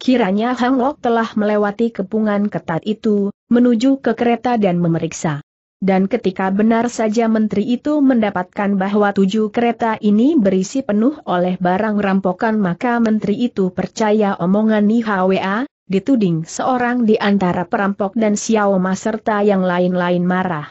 Kiranya Hang Lok telah melewati kepungan ketat itu, menuju ke kereta dan memeriksa. Dan ketika benar saja menteri itu mendapatkan bahwa tujuh kereta ini berisi penuh oleh barang rampokan maka menteri itu percaya omongan Ni Hwa, dituding seorang di antara perampok dan Xiao Ma serta yang lain-lain marah.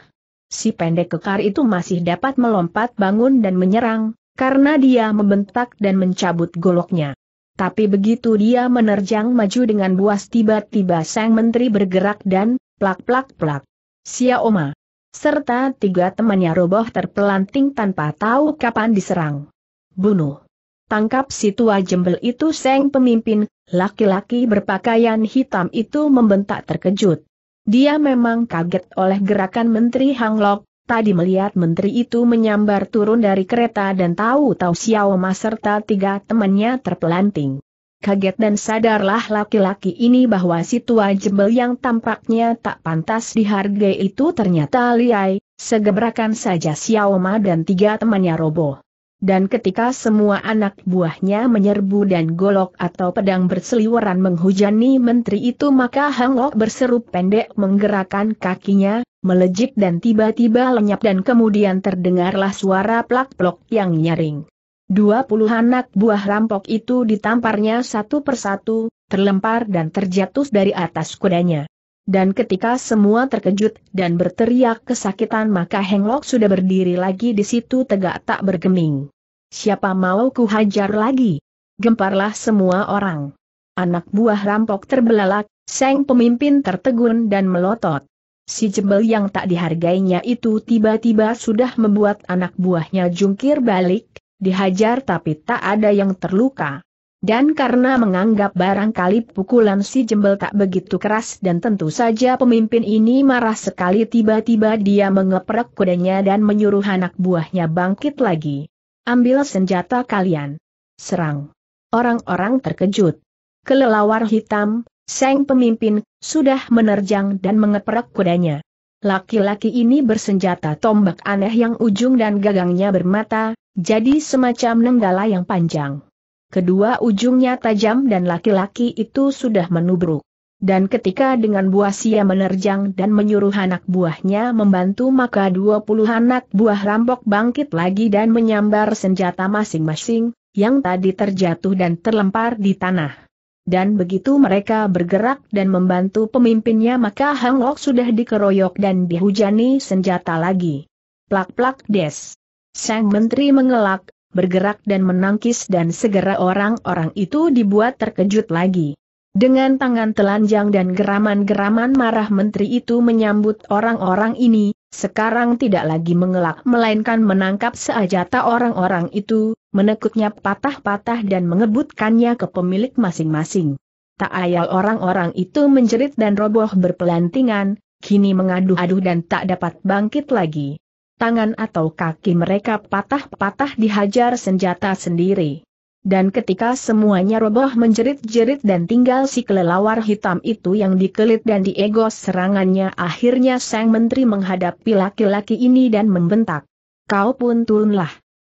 Si pendek kekar itu masih dapat melompat bangun dan menyerang, karena dia membentak dan mencabut goloknya. Tapi begitu dia menerjang maju dengan buas tiba-tiba sang menteri bergerak dan, plak-plak-plak, Xiao Ma serta tiga temannya roboh terpelanting tanpa tahu kapan diserang. Bunuh tangkap si tua jembel itu Seng pemimpin, laki-laki berpakaian hitam itu membentak terkejut. Dia memang kaget oleh gerakan Menteri Hanglok, tadi melihat menteri itu menyambar turun dari kereta dan tahu-tahu Xiao Ma serta tiga temannya terpelanting. Kaget dan sadarlah laki-laki ini bahwa si tua jembel yang tampaknya tak pantas dihargai itu ternyata liai, segebrakan saja Xiao Ma dan tiga temannya roboh. Dan ketika semua anak buahnya menyerbu dan golok atau pedang berseliweran menghujani menteri itu maka Hangok berseru pendek menggerakkan kakinya, melejit dan tiba-tiba lenyap dan kemudian terdengarlah suara plak-plok yang nyaring. Dua puluh anak buah rampok itu ditamparnya satu persatu, terlempar dan terjatuh dari atas kudanya. Dan ketika semua terkejut dan berteriak kesakitan maka Henglok sudah berdiri lagi di situ tegak tak bergeming. Siapa mau ku hajar lagi? Gemparlah semua orang. Anak buah rampok terbelalak, Seng pemimpin tertegun dan melotot. Si jebel yang tak dihargainya itu tiba-tiba sudah membuat anak buahnya jungkir balik, dihajar tapi tak ada yang terluka. Dan karena menganggap barangkali pukulan si jembel tak begitu keras dan tentu saja pemimpin ini marah sekali tiba-tiba dia mengeprek kudanya dan menyuruh anak buahnya bangkit lagi. Ambil senjata kalian. Serang. Orang-orang terkejut. Kelelawar hitam, Seng pemimpin, sudah menerjang dan mengeprek kudanya. Laki-laki ini bersenjata tombak aneh yang ujung dan gagangnya bermata, jadi semacam nenggala yang panjang kedua ujungnya tajam dan laki-laki itu sudah menubruk. Dan ketika dengan buah sia menerjang dan menyuruh anak buahnya membantu maka dua puluh anak buah rampok bangkit lagi dan menyambar senjata masing-masing, yang tadi terjatuh dan terlempar di tanah. Dan begitu mereka bergerak dan membantu pemimpinnya maka Hang Lok sudah dikeroyok dan dihujani senjata lagi. Plak-plak des. Sang menteri mengelak, bergerak dan menangkis dan segera orang-orang itu dibuat terkejut lagi. Dengan tangan telanjang dan geraman-geraman marah menteri itu menyambut orang-orang ini, sekarang tidak lagi mengelak melainkan menangkap seajata orang-orang itu, menekutnya patah-patah dan mengebutkannya ke pemilik masing-masing. Tak ayal orang-orang itu menjerit dan roboh berpelantingan, kini mengaduh-aduh dan tak dapat bangkit lagi tangan atau kaki mereka patah-patah dihajar senjata sendiri. Dan ketika semuanya roboh menjerit-jerit dan tinggal si kelelawar hitam itu yang dikelit dan diegos serangannya akhirnya sang menteri menghadapi laki-laki ini dan membentak. Kau pun turunlah.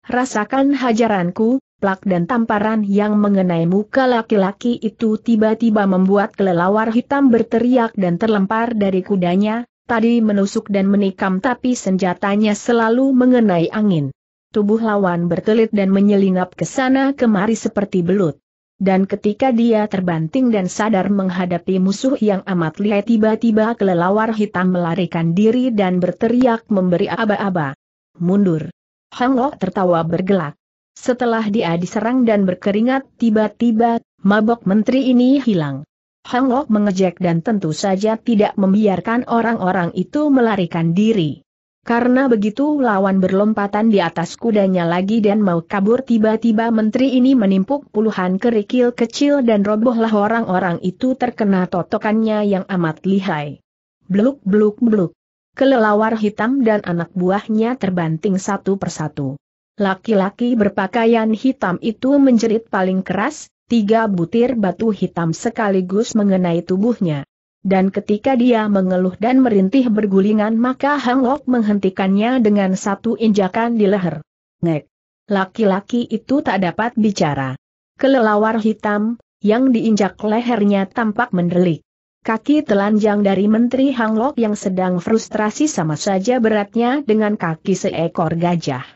Rasakan hajaranku, plak dan tamparan yang mengenai muka laki-laki itu tiba-tiba membuat kelelawar hitam berteriak dan terlempar dari kudanya, tadi menusuk dan menikam tapi senjatanya selalu mengenai angin. Tubuh lawan berkelit dan menyelinap ke sana kemari seperti belut. Dan ketika dia terbanting dan sadar menghadapi musuh yang amat lihai tiba-tiba kelelawar hitam melarikan diri dan berteriak memberi aba-aba. Mundur. Hang Lok tertawa bergelak. Setelah dia diserang dan berkeringat tiba-tiba, mabok menteri ini hilang. Hang Lok mengejek dan tentu saja tidak membiarkan orang-orang itu melarikan diri. Karena begitu lawan berlompatan di atas kudanya lagi dan mau kabur tiba-tiba menteri ini menimpuk puluhan kerikil kecil dan robohlah orang-orang itu terkena totokannya yang amat lihai. Bluk bluk bluk. Kelelawar hitam dan anak buahnya terbanting satu persatu. Laki-laki berpakaian hitam itu menjerit paling keras, tiga butir batu hitam sekaligus mengenai tubuhnya. Dan ketika dia mengeluh dan merintih bergulingan maka Hang Lok menghentikannya dengan satu injakan di leher. Ngek! Laki-laki itu tak dapat bicara. Kelelawar hitam, yang diinjak lehernya tampak mendelik. Kaki telanjang dari Menteri Hang Lok yang sedang frustrasi sama saja beratnya dengan kaki seekor gajah.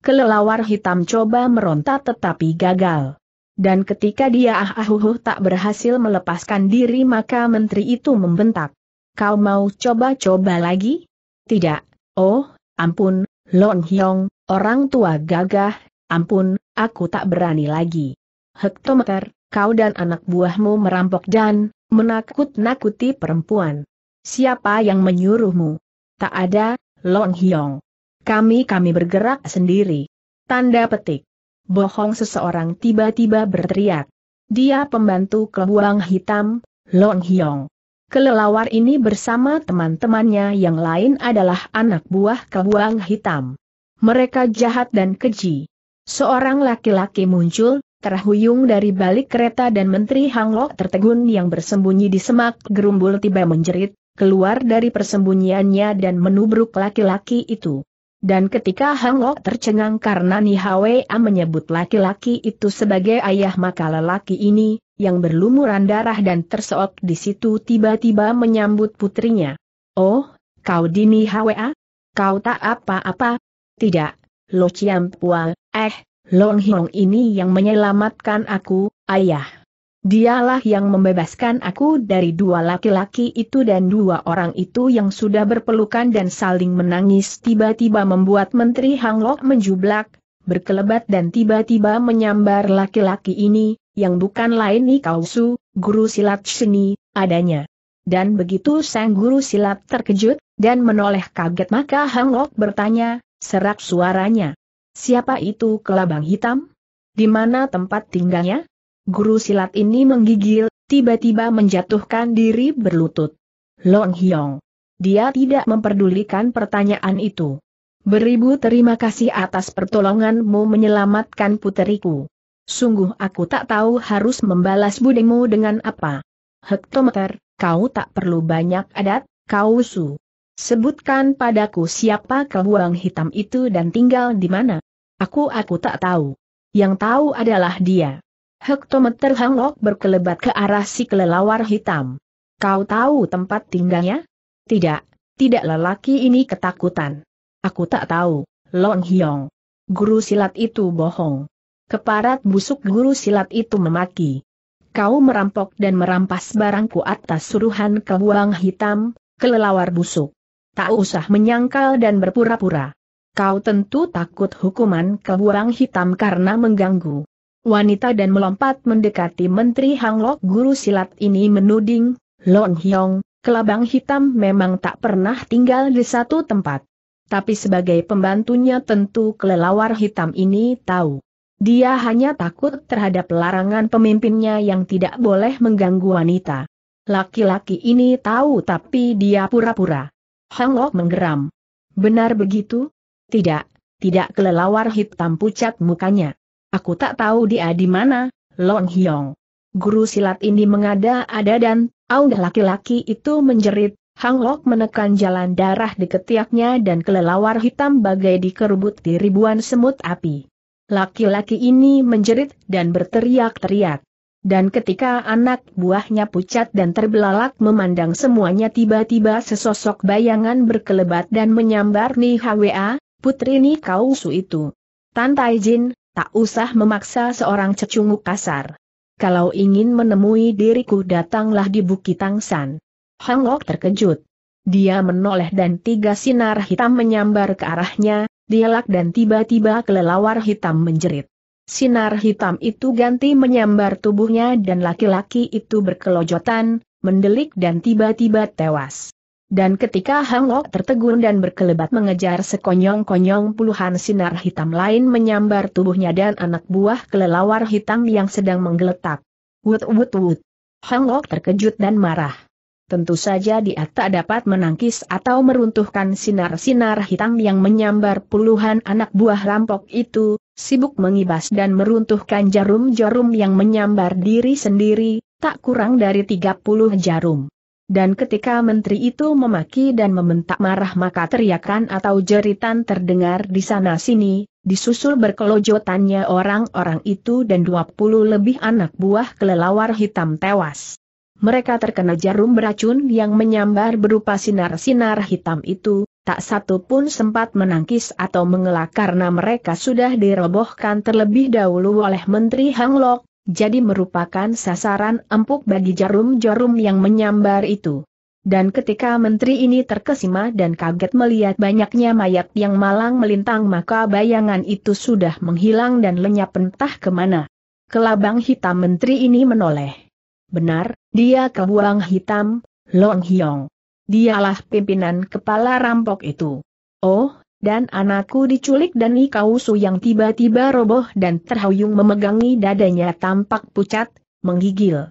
Kelelawar hitam coba meronta tetapi gagal dan ketika dia ah ahuhuh uh, tak berhasil melepaskan diri maka menteri itu membentak. Kau mau coba-coba lagi? Tidak, oh, ampun, Long Hyong, orang tua gagah, ampun, aku tak berani lagi. Hektometer, kau dan anak buahmu merampok dan menakut-nakuti perempuan. Siapa yang menyuruhmu? Tak ada, Long Hyong. Kami-kami bergerak sendiri. Tanda petik bohong seseorang tiba-tiba berteriak. Dia pembantu kebuang hitam, Long Hyong. Kelelawar ini bersama teman-temannya yang lain adalah anak buah kebuang hitam. Mereka jahat dan keji. Seorang laki-laki muncul, terhuyung dari balik kereta dan Menteri Hanglok tertegun yang bersembunyi di semak gerumbul tiba menjerit, keluar dari persembunyiannya dan menubruk laki-laki itu. Dan ketika Hang Lok tercengang karena Ni Hwa menyebut laki-laki itu sebagai ayah maka lelaki ini, yang berlumuran darah dan terseok di situ tiba-tiba menyambut putrinya. Oh, kau di Dini Hwa? Kau tak apa-apa? Tidak, Lo Chiam Pua, eh, Long Hiong ini yang menyelamatkan aku, ayah. Dialah yang membebaskan aku dari dua laki-laki itu dan dua orang itu yang sudah berpelukan dan saling menangis tiba-tiba membuat Menteri Hanglok menjublak, berkelebat dan tiba-tiba menyambar laki-laki ini, yang bukan lain Su, guru silat seni, adanya. Dan begitu sang guru silat terkejut, dan menoleh kaget maka Hanglok bertanya, serak suaranya. Siapa itu kelabang hitam? Di mana tempat tinggalnya? Guru silat ini menggigil, tiba-tiba menjatuhkan diri berlutut. Long Hyong. Dia tidak memperdulikan pertanyaan itu. Beribu terima kasih atas pertolonganmu menyelamatkan puteriku. Sungguh aku tak tahu harus membalas budimu dengan apa. Hektometer, kau tak perlu banyak adat, kau su. Sebutkan padaku siapa kebuang hitam itu dan tinggal di mana. Aku aku tak tahu. Yang tahu adalah dia. Hektometer Hang Lok berkelebat ke arah si kelelawar hitam. Kau tahu tempat tinggalnya? Tidak, tidak lelaki ini ketakutan. Aku tak tahu, Long Hyong. Guru silat itu bohong. Keparat busuk guru silat itu memaki. Kau merampok dan merampas barangku atas suruhan kebuang hitam, kelelawar busuk. Tak usah menyangkal dan berpura-pura. Kau tentu takut hukuman kebuang hitam karena mengganggu wanita dan melompat mendekati Menteri Hanglok guru silat ini menuding, Long Hyong, kelabang hitam memang tak pernah tinggal di satu tempat. Tapi sebagai pembantunya tentu kelelawar hitam ini tahu. Dia hanya takut terhadap larangan pemimpinnya yang tidak boleh mengganggu wanita. Laki-laki ini tahu tapi dia pura-pura. Hanglok menggeram. Benar begitu? Tidak, tidak kelelawar hitam pucat mukanya. Aku tak tahu dia di mana, Long Hyong. Guru silat ini mengada-ada dan, audah laki-laki itu menjerit, Hang Lok menekan jalan darah di ketiaknya dan kelelawar hitam bagai dikerubut di ribuan semut api. Laki-laki ini menjerit dan berteriak-teriak. Dan ketika anak buahnya pucat dan terbelalak memandang semuanya tiba-tiba sesosok bayangan berkelebat dan menyambar Ni Hwa, putri Ni Kausu itu. Tan Taijin, Tak usah memaksa seorang cecungu kasar. Kalau ingin menemui diriku datanglah di Bukit Tangsan. Hang terkejut. Dia menoleh dan tiga sinar hitam menyambar ke arahnya, dielak dan tiba-tiba kelelawar hitam menjerit. Sinar hitam itu ganti menyambar tubuhnya dan laki-laki itu berkelojotan, mendelik dan tiba-tiba tewas. Dan ketika Hang Lok tertegun dan berkelebat mengejar sekonyong-konyong puluhan sinar hitam lain menyambar tubuhnya dan anak buah kelelawar hitam yang sedang menggeletak. Wut wut wut. Hang Lok terkejut dan marah. Tentu saja dia tak dapat menangkis atau meruntuhkan sinar-sinar hitam yang menyambar puluhan anak buah rampok itu, sibuk mengibas dan meruntuhkan jarum-jarum yang menyambar diri sendiri, tak kurang dari 30 jarum. Dan ketika menteri itu memaki dan membentak marah maka teriakan atau jeritan terdengar di sana-sini, disusul berkelojotannya orang-orang itu dan 20 lebih anak buah kelelawar hitam tewas. Mereka terkena jarum beracun yang menyambar berupa sinar-sinar hitam itu, tak satu pun sempat menangkis atau mengelak karena mereka sudah dirobohkan terlebih dahulu oleh Menteri Hanglok, jadi merupakan sasaran empuk bagi jarum-jarum yang menyambar itu. Dan ketika menteri ini terkesima dan kaget melihat banyaknya mayat yang malang melintang maka bayangan itu sudah menghilang dan lenyap entah kemana. Kelabang hitam menteri ini menoleh. Benar, dia kebuang hitam, Long Hiong. Dialah pimpinan kepala rampok itu. Oh, dan anakku diculik dan Ikausu yang tiba-tiba roboh dan terhuyung memegangi dadanya tampak pucat, menggigil.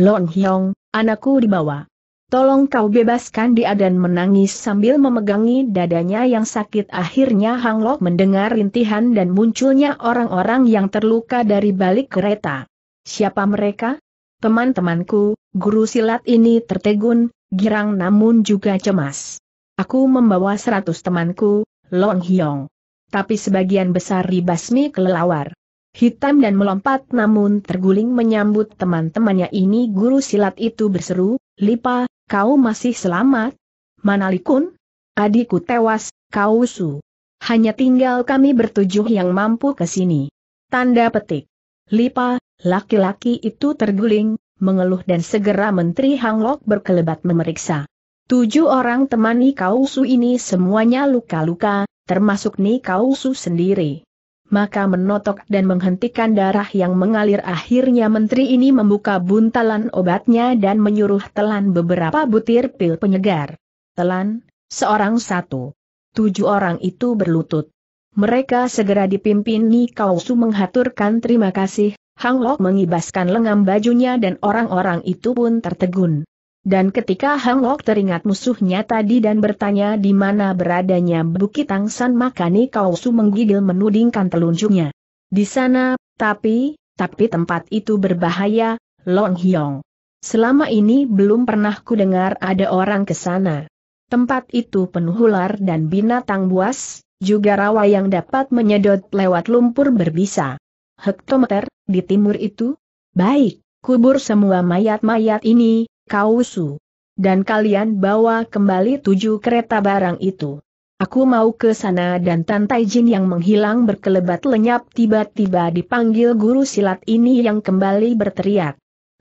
Lon Hyong, anakku dibawa. Tolong kau bebaskan dia dan menangis sambil memegangi dadanya yang sakit akhirnya Hang Lok mendengar rintihan dan munculnya orang-orang yang terluka dari balik kereta. Siapa mereka? Teman-temanku, guru silat ini tertegun, girang namun juga cemas. Aku membawa seratus temanku, Long Hiong. Tapi sebagian besar dibasmi kelelawar. Hitam dan melompat namun terguling menyambut teman-temannya ini guru silat itu berseru, Lipa, kau masih selamat? Manalikun? Adikku tewas, kau su. Hanya tinggal kami bertujuh yang mampu ke sini. Tanda petik. Lipa, laki-laki itu terguling, mengeluh dan segera Menteri Hanglok berkelebat memeriksa. Tujuh orang teman Nikausu ini semuanya luka-luka, termasuk Nikausu sendiri. Maka menotok dan menghentikan darah yang mengalir akhirnya menteri ini membuka buntalan obatnya dan menyuruh telan beberapa butir pil penyegar. Telan, seorang satu. Tujuh orang itu berlutut. Mereka segera dipimpin Nikausu menghaturkan terima kasih, Hang Lok mengibaskan lengan bajunya dan orang-orang itu pun tertegun. Dan ketika Hang Lok teringat musuhnya tadi dan bertanya di mana beradanya Bukit Tang Tangsan maka Su menggigil menudingkan telunjuknya. Di sana, tapi, tapi tempat itu berbahaya, Long Hyong. Selama ini belum pernah kudengar ada orang ke sana. Tempat itu penuh ular dan binatang buas, juga rawa yang dapat menyedot lewat lumpur berbisa. Hektometer, di timur itu? Baik, kubur semua mayat-mayat ini, Kausu. Dan kalian bawa kembali tujuh kereta barang itu. Aku mau ke sana dan Tantai Jin yang menghilang berkelebat lenyap tiba-tiba dipanggil guru silat ini yang kembali berteriak.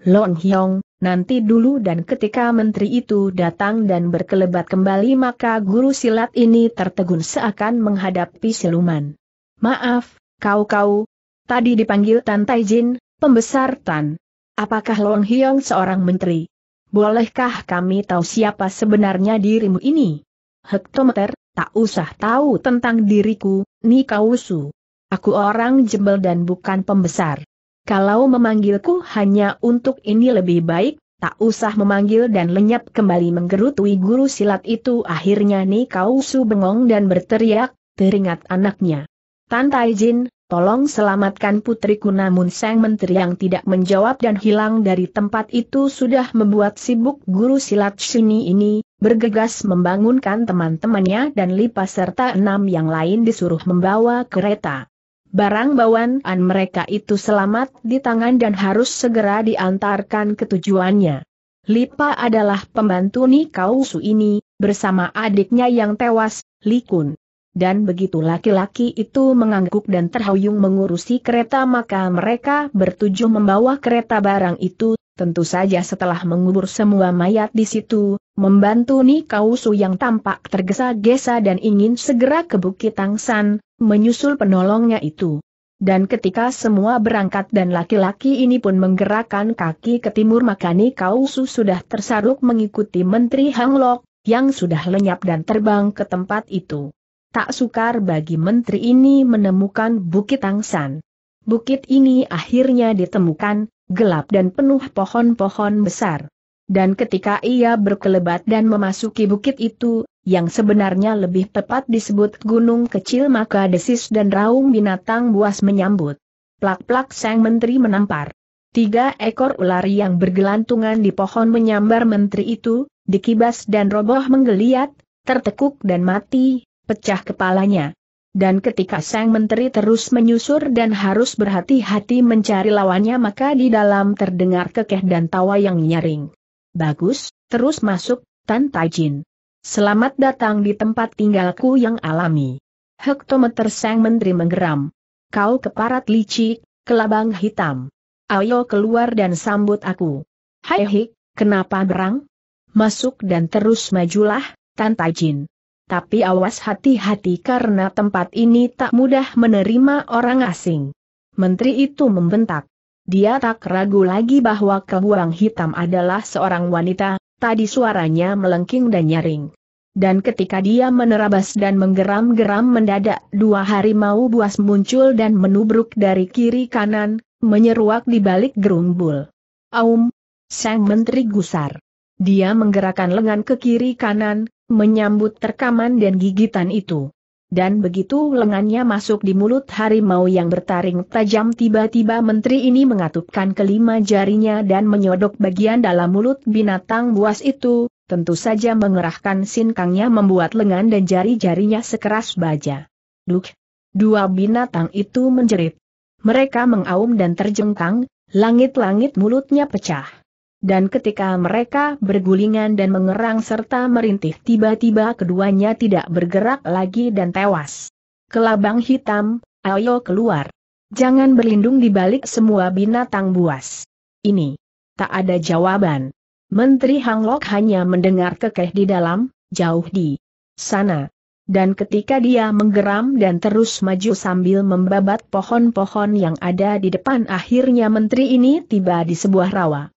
Long Hyong, nanti dulu dan ketika menteri itu datang dan berkelebat kembali maka guru silat ini tertegun seakan menghadapi siluman. Maaf, kau-kau. Tadi dipanggil Tantai Jin, pembesar Tan. Apakah Long Hyong seorang menteri? Bolehkah kami tahu siapa sebenarnya dirimu ini? Hektometer, tak usah tahu tentang diriku, Nikausu. Aku orang jembel dan bukan pembesar. Kalau memanggilku hanya untuk ini lebih baik, tak usah memanggil dan lenyap kembali menggerutui guru silat itu akhirnya Nikausu bengong dan berteriak, teringat anaknya. Tantai Jin, Tolong selamatkan putriku namun sang menteri yang tidak menjawab dan hilang dari tempat itu sudah membuat sibuk guru silat sini ini, bergegas membangunkan teman-temannya dan Lipa serta enam yang lain disuruh membawa kereta. Barang bawaan mereka itu selamat di tangan dan harus segera diantarkan ke tujuannya. Lipa adalah pembantu Nikausu ini, bersama adiknya yang tewas, Likun dan begitu laki-laki itu mengangguk dan terhuyung mengurusi kereta maka mereka bertujuh membawa kereta barang itu, tentu saja setelah mengubur semua mayat di situ, membantu Nikausu yang tampak tergesa-gesa dan ingin segera ke Bukit Tangsan, menyusul penolongnya itu. Dan ketika semua berangkat dan laki-laki ini pun menggerakkan kaki ke timur maka Nikausu sudah tersaruk mengikuti Menteri Hanglok, yang sudah lenyap dan terbang ke tempat itu. Tak sukar bagi menteri ini menemukan Bukit Angsan. Bukit ini akhirnya ditemukan, gelap dan penuh pohon-pohon besar. Dan ketika ia berkelebat dan memasuki bukit itu, yang sebenarnya lebih tepat disebut gunung kecil maka desis dan raung binatang buas menyambut. Plak-plak sang menteri menampar. Tiga ekor ular yang bergelantungan di pohon menyambar menteri itu, dikibas dan roboh menggeliat, tertekuk dan mati, pecah kepalanya. Dan ketika sang menteri terus menyusur dan harus berhati-hati mencari lawannya maka di dalam terdengar kekeh dan tawa yang nyaring. Bagus, terus masuk, Tan Tajin. Selamat datang di tempat tinggalku yang alami. Hektometer sang menteri menggeram. Kau keparat licik, kelabang hitam. Ayo keluar dan sambut aku. Hai hik, kenapa berang? Masuk dan terus majulah, Tan Tajin tapi awas hati-hati karena tempat ini tak mudah menerima orang asing. Menteri itu membentak. Dia tak ragu lagi bahwa kebuang hitam adalah seorang wanita, tadi suaranya melengking dan nyaring. Dan ketika dia menerabas dan menggeram-geram mendadak dua harimau buas muncul dan menubruk dari kiri kanan, menyeruak di balik gerumbul. Aum! Sang Menteri gusar. Dia menggerakkan lengan ke kiri kanan, menyambut terkaman dan gigitan itu. Dan begitu lengannya masuk di mulut harimau yang bertaring tajam tiba-tiba menteri ini mengatupkan kelima jarinya dan menyodok bagian dalam mulut binatang buas itu, tentu saja mengerahkan sinkangnya membuat lengan dan jari-jarinya sekeras baja. Duk! Dua binatang itu menjerit. Mereka mengaum dan terjengkang, langit-langit mulutnya pecah dan ketika mereka bergulingan dan mengerang serta merintih tiba-tiba keduanya tidak bergerak lagi dan tewas. Kelabang hitam, ayo keluar. Jangan berlindung di balik semua binatang buas. Ini. Tak ada jawaban. Menteri Hanglok hanya mendengar kekeh di dalam, jauh di sana. Dan ketika dia menggeram dan terus maju sambil membabat pohon-pohon yang ada di depan akhirnya menteri ini tiba di sebuah rawa.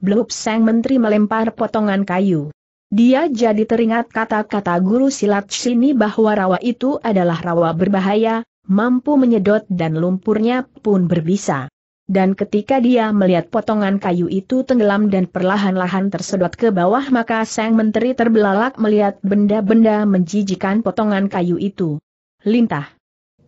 Blub sang menteri melempar potongan kayu. Dia jadi teringat kata-kata guru silat sini bahwa rawa itu adalah rawa berbahaya, mampu menyedot dan lumpurnya pun berbisa. Dan ketika dia melihat potongan kayu itu tenggelam dan perlahan-lahan tersedot ke bawah maka sang menteri terbelalak melihat benda-benda menjijikan potongan kayu itu. Lintah.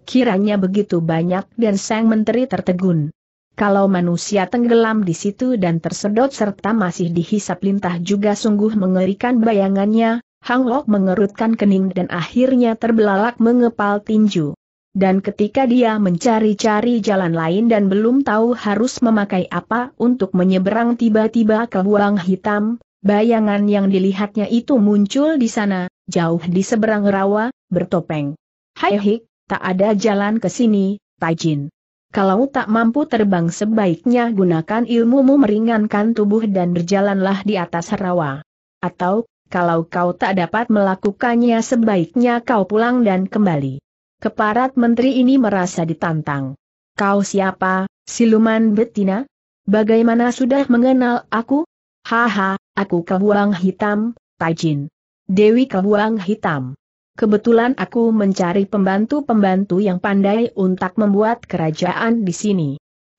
Kiranya begitu banyak dan sang menteri tertegun. Kalau manusia tenggelam di situ dan tersedot serta masih dihisap lintah juga sungguh mengerikan bayangannya, Hang Lok mengerutkan kening dan akhirnya terbelalak mengepal tinju. Dan ketika dia mencari-cari jalan lain dan belum tahu harus memakai apa untuk menyeberang tiba-tiba ke buang hitam, bayangan yang dilihatnya itu muncul di sana, jauh di seberang rawa, bertopeng. Hai hik, tak ada jalan ke sini, Tajin. Kalau tak mampu terbang sebaiknya gunakan ilmumu meringankan tubuh dan berjalanlah di atas rawa. Atau, kalau kau tak dapat melakukannya sebaiknya kau pulang dan kembali. Keparat menteri ini merasa ditantang. Kau siapa, siluman betina? Bagaimana sudah mengenal aku? Haha, aku kebuang hitam, Tajin. Dewi kebuang hitam. Kebetulan aku mencari pembantu-pembantu yang pandai untuk membuat kerajaan di sini.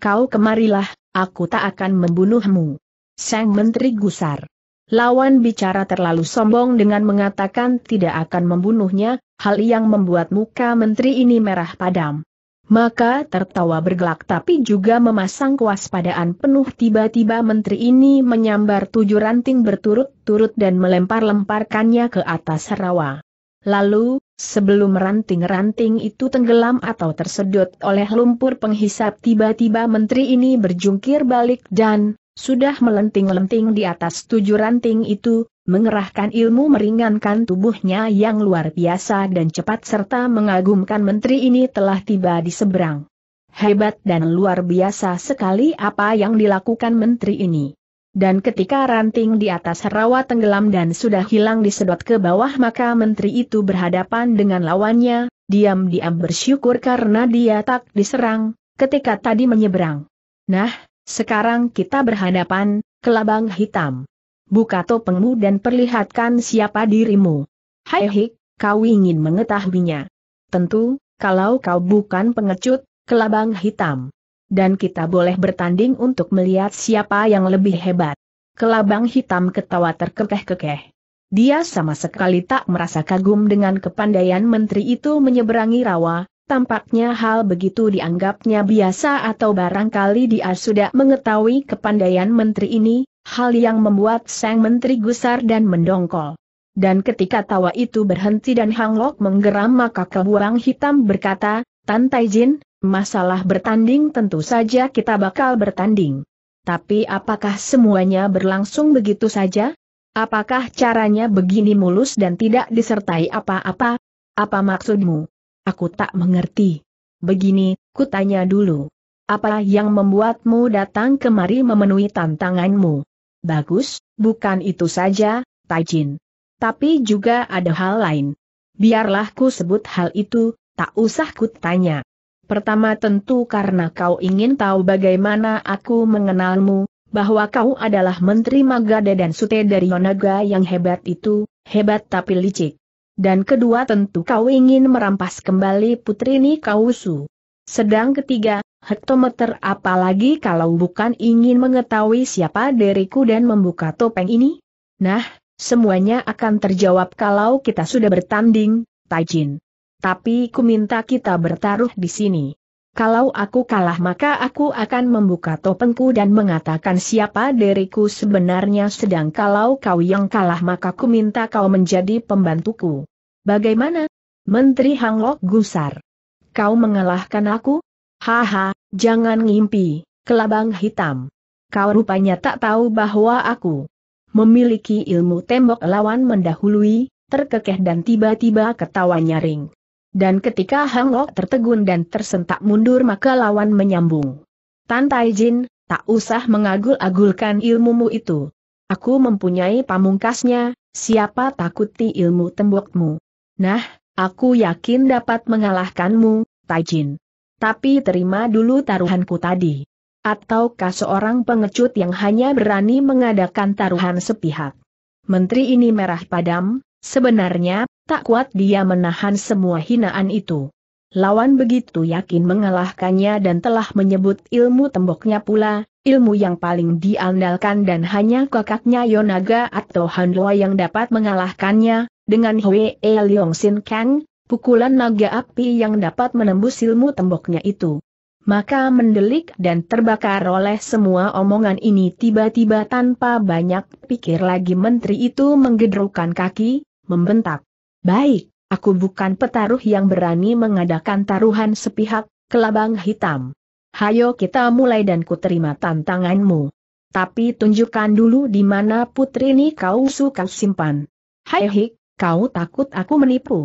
Kau kemarilah, aku tak akan membunuhmu. Sang Menteri gusar. Lawan bicara terlalu sombong dengan mengatakan tidak akan membunuhnya, hal yang membuat muka menteri ini merah padam. Maka tertawa bergelak tapi juga memasang kewaspadaan penuh tiba-tiba menteri ini menyambar tujuh ranting berturut-turut dan melempar-lemparkannya ke atas rawa. Lalu, sebelum ranting-ranting itu tenggelam atau tersedot oleh lumpur penghisap tiba-tiba menteri ini berjungkir balik dan, sudah melenting-lenting di atas tujuh ranting itu, mengerahkan ilmu meringankan tubuhnya yang luar biasa dan cepat serta mengagumkan menteri ini telah tiba di seberang. Hebat dan luar biasa sekali apa yang dilakukan menteri ini. Dan ketika ranting di atas rawa tenggelam dan sudah hilang disedot ke bawah maka menteri itu berhadapan dengan lawannya, diam-diam bersyukur karena dia tak diserang, ketika tadi menyeberang. Nah, sekarang kita berhadapan, kelabang hitam. Buka topengmu dan perlihatkan siapa dirimu. Hai hik, kau ingin mengetahuinya. Tentu, kalau kau bukan pengecut, kelabang hitam dan kita boleh bertanding untuk melihat siapa yang lebih hebat. Kelabang hitam ketawa terkekeh-kekeh. Dia sama sekali tak merasa kagum dengan kepandaian menteri itu menyeberangi rawa, tampaknya hal begitu dianggapnya biasa atau barangkali dia sudah mengetahui kepandaian menteri ini, hal yang membuat sang menteri gusar dan mendongkol. Dan ketika tawa itu berhenti dan Hang Lok menggeram maka kebuang hitam berkata, Tan Jin. Masalah bertanding tentu saja kita bakal bertanding. Tapi apakah semuanya berlangsung begitu saja? Apakah caranya begini mulus dan tidak disertai apa-apa? Apa maksudmu? Aku tak mengerti. Begini, kutanya dulu. Apa yang membuatmu datang kemari memenuhi tantanganmu? Bagus, bukan itu saja, Tajin. Tapi juga ada hal lain. Biarlah ku sebut hal itu, tak usah kutanya. Pertama tentu karena kau ingin tahu bagaimana aku mengenalmu, bahwa kau adalah Menteri Magade dan Sute dari Yonaga yang hebat itu, hebat tapi licik. Dan kedua tentu kau ingin merampas kembali Putri Nikausu. Sedang ketiga, hektometer apalagi kalau bukan ingin mengetahui siapa diriku dan membuka topeng ini? Nah, semuanya akan terjawab kalau kita sudah bertanding, Taijin tapi ku minta kita bertaruh di sini. Kalau aku kalah maka aku akan membuka topengku dan mengatakan siapa diriku sebenarnya sedang kalau kau yang kalah maka ku minta kau menjadi pembantuku. Bagaimana? Menteri Hanglok gusar. Kau mengalahkan aku? Haha, jangan ngimpi, kelabang hitam. Kau rupanya tak tahu bahwa aku memiliki ilmu tembok lawan mendahului, terkekeh dan tiba-tiba ketawa nyaring. Dan ketika Hang Lok tertegun dan tersentak mundur maka lawan menyambung. Tan Tai Jin, tak usah mengagul-agulkan ilmumu itu. Aku mempunyai pamungkasnya, siapa takuti ilmu tembokmu. Nah, aku yakin dapat mengalahkanmu, Tai Jin. Tapi terima dulu taruhanku tadi. Ataukah seorang pengecut yang hanya berani mengadakan taruhan sepihak? Menteri ini merah padam, Sebenarnya, tak kuat dia menahan semua hinaan itu. Lawan begitu yakin mengalahkannya dan telah menyebut ilmu temboknya pula, ilmu yang paling diandalkan dan hanya kakaknya Yonaga atau Hanloa yang dapat mengalahkannya, dengan Hwee Leong Sin Kang, pukulan naga api yang dapat menembus ilmu temboknya itu. Maka mendelik dan terbakar oleh semua omongan ini tiba-tiba tanpa banyak pikir lagi menteri itu menggedrukan kaki, membentak. Baik, aku bukan petaruh yang berani mengadakan taruhan sepihak, kelabang hitam. Hayo kita mulai dan ku terima tantanganmu. Tapi tunjukkan dulu di mana putri ini kau suka simpan. Hai hik, kau takut aku menipu.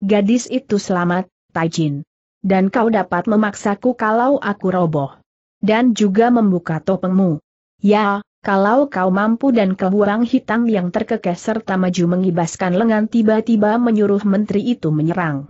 Gadis itu selamat, Taijin. Dan kau dapat memaksaku kalau aku roboh. Dan juga membuka topengmu. Ya, kalau kau mampu dan kehurang hitam yang terkekeh serta maju mengibaskan lengan tiba-tiba menyuruh menteri itu menyerang.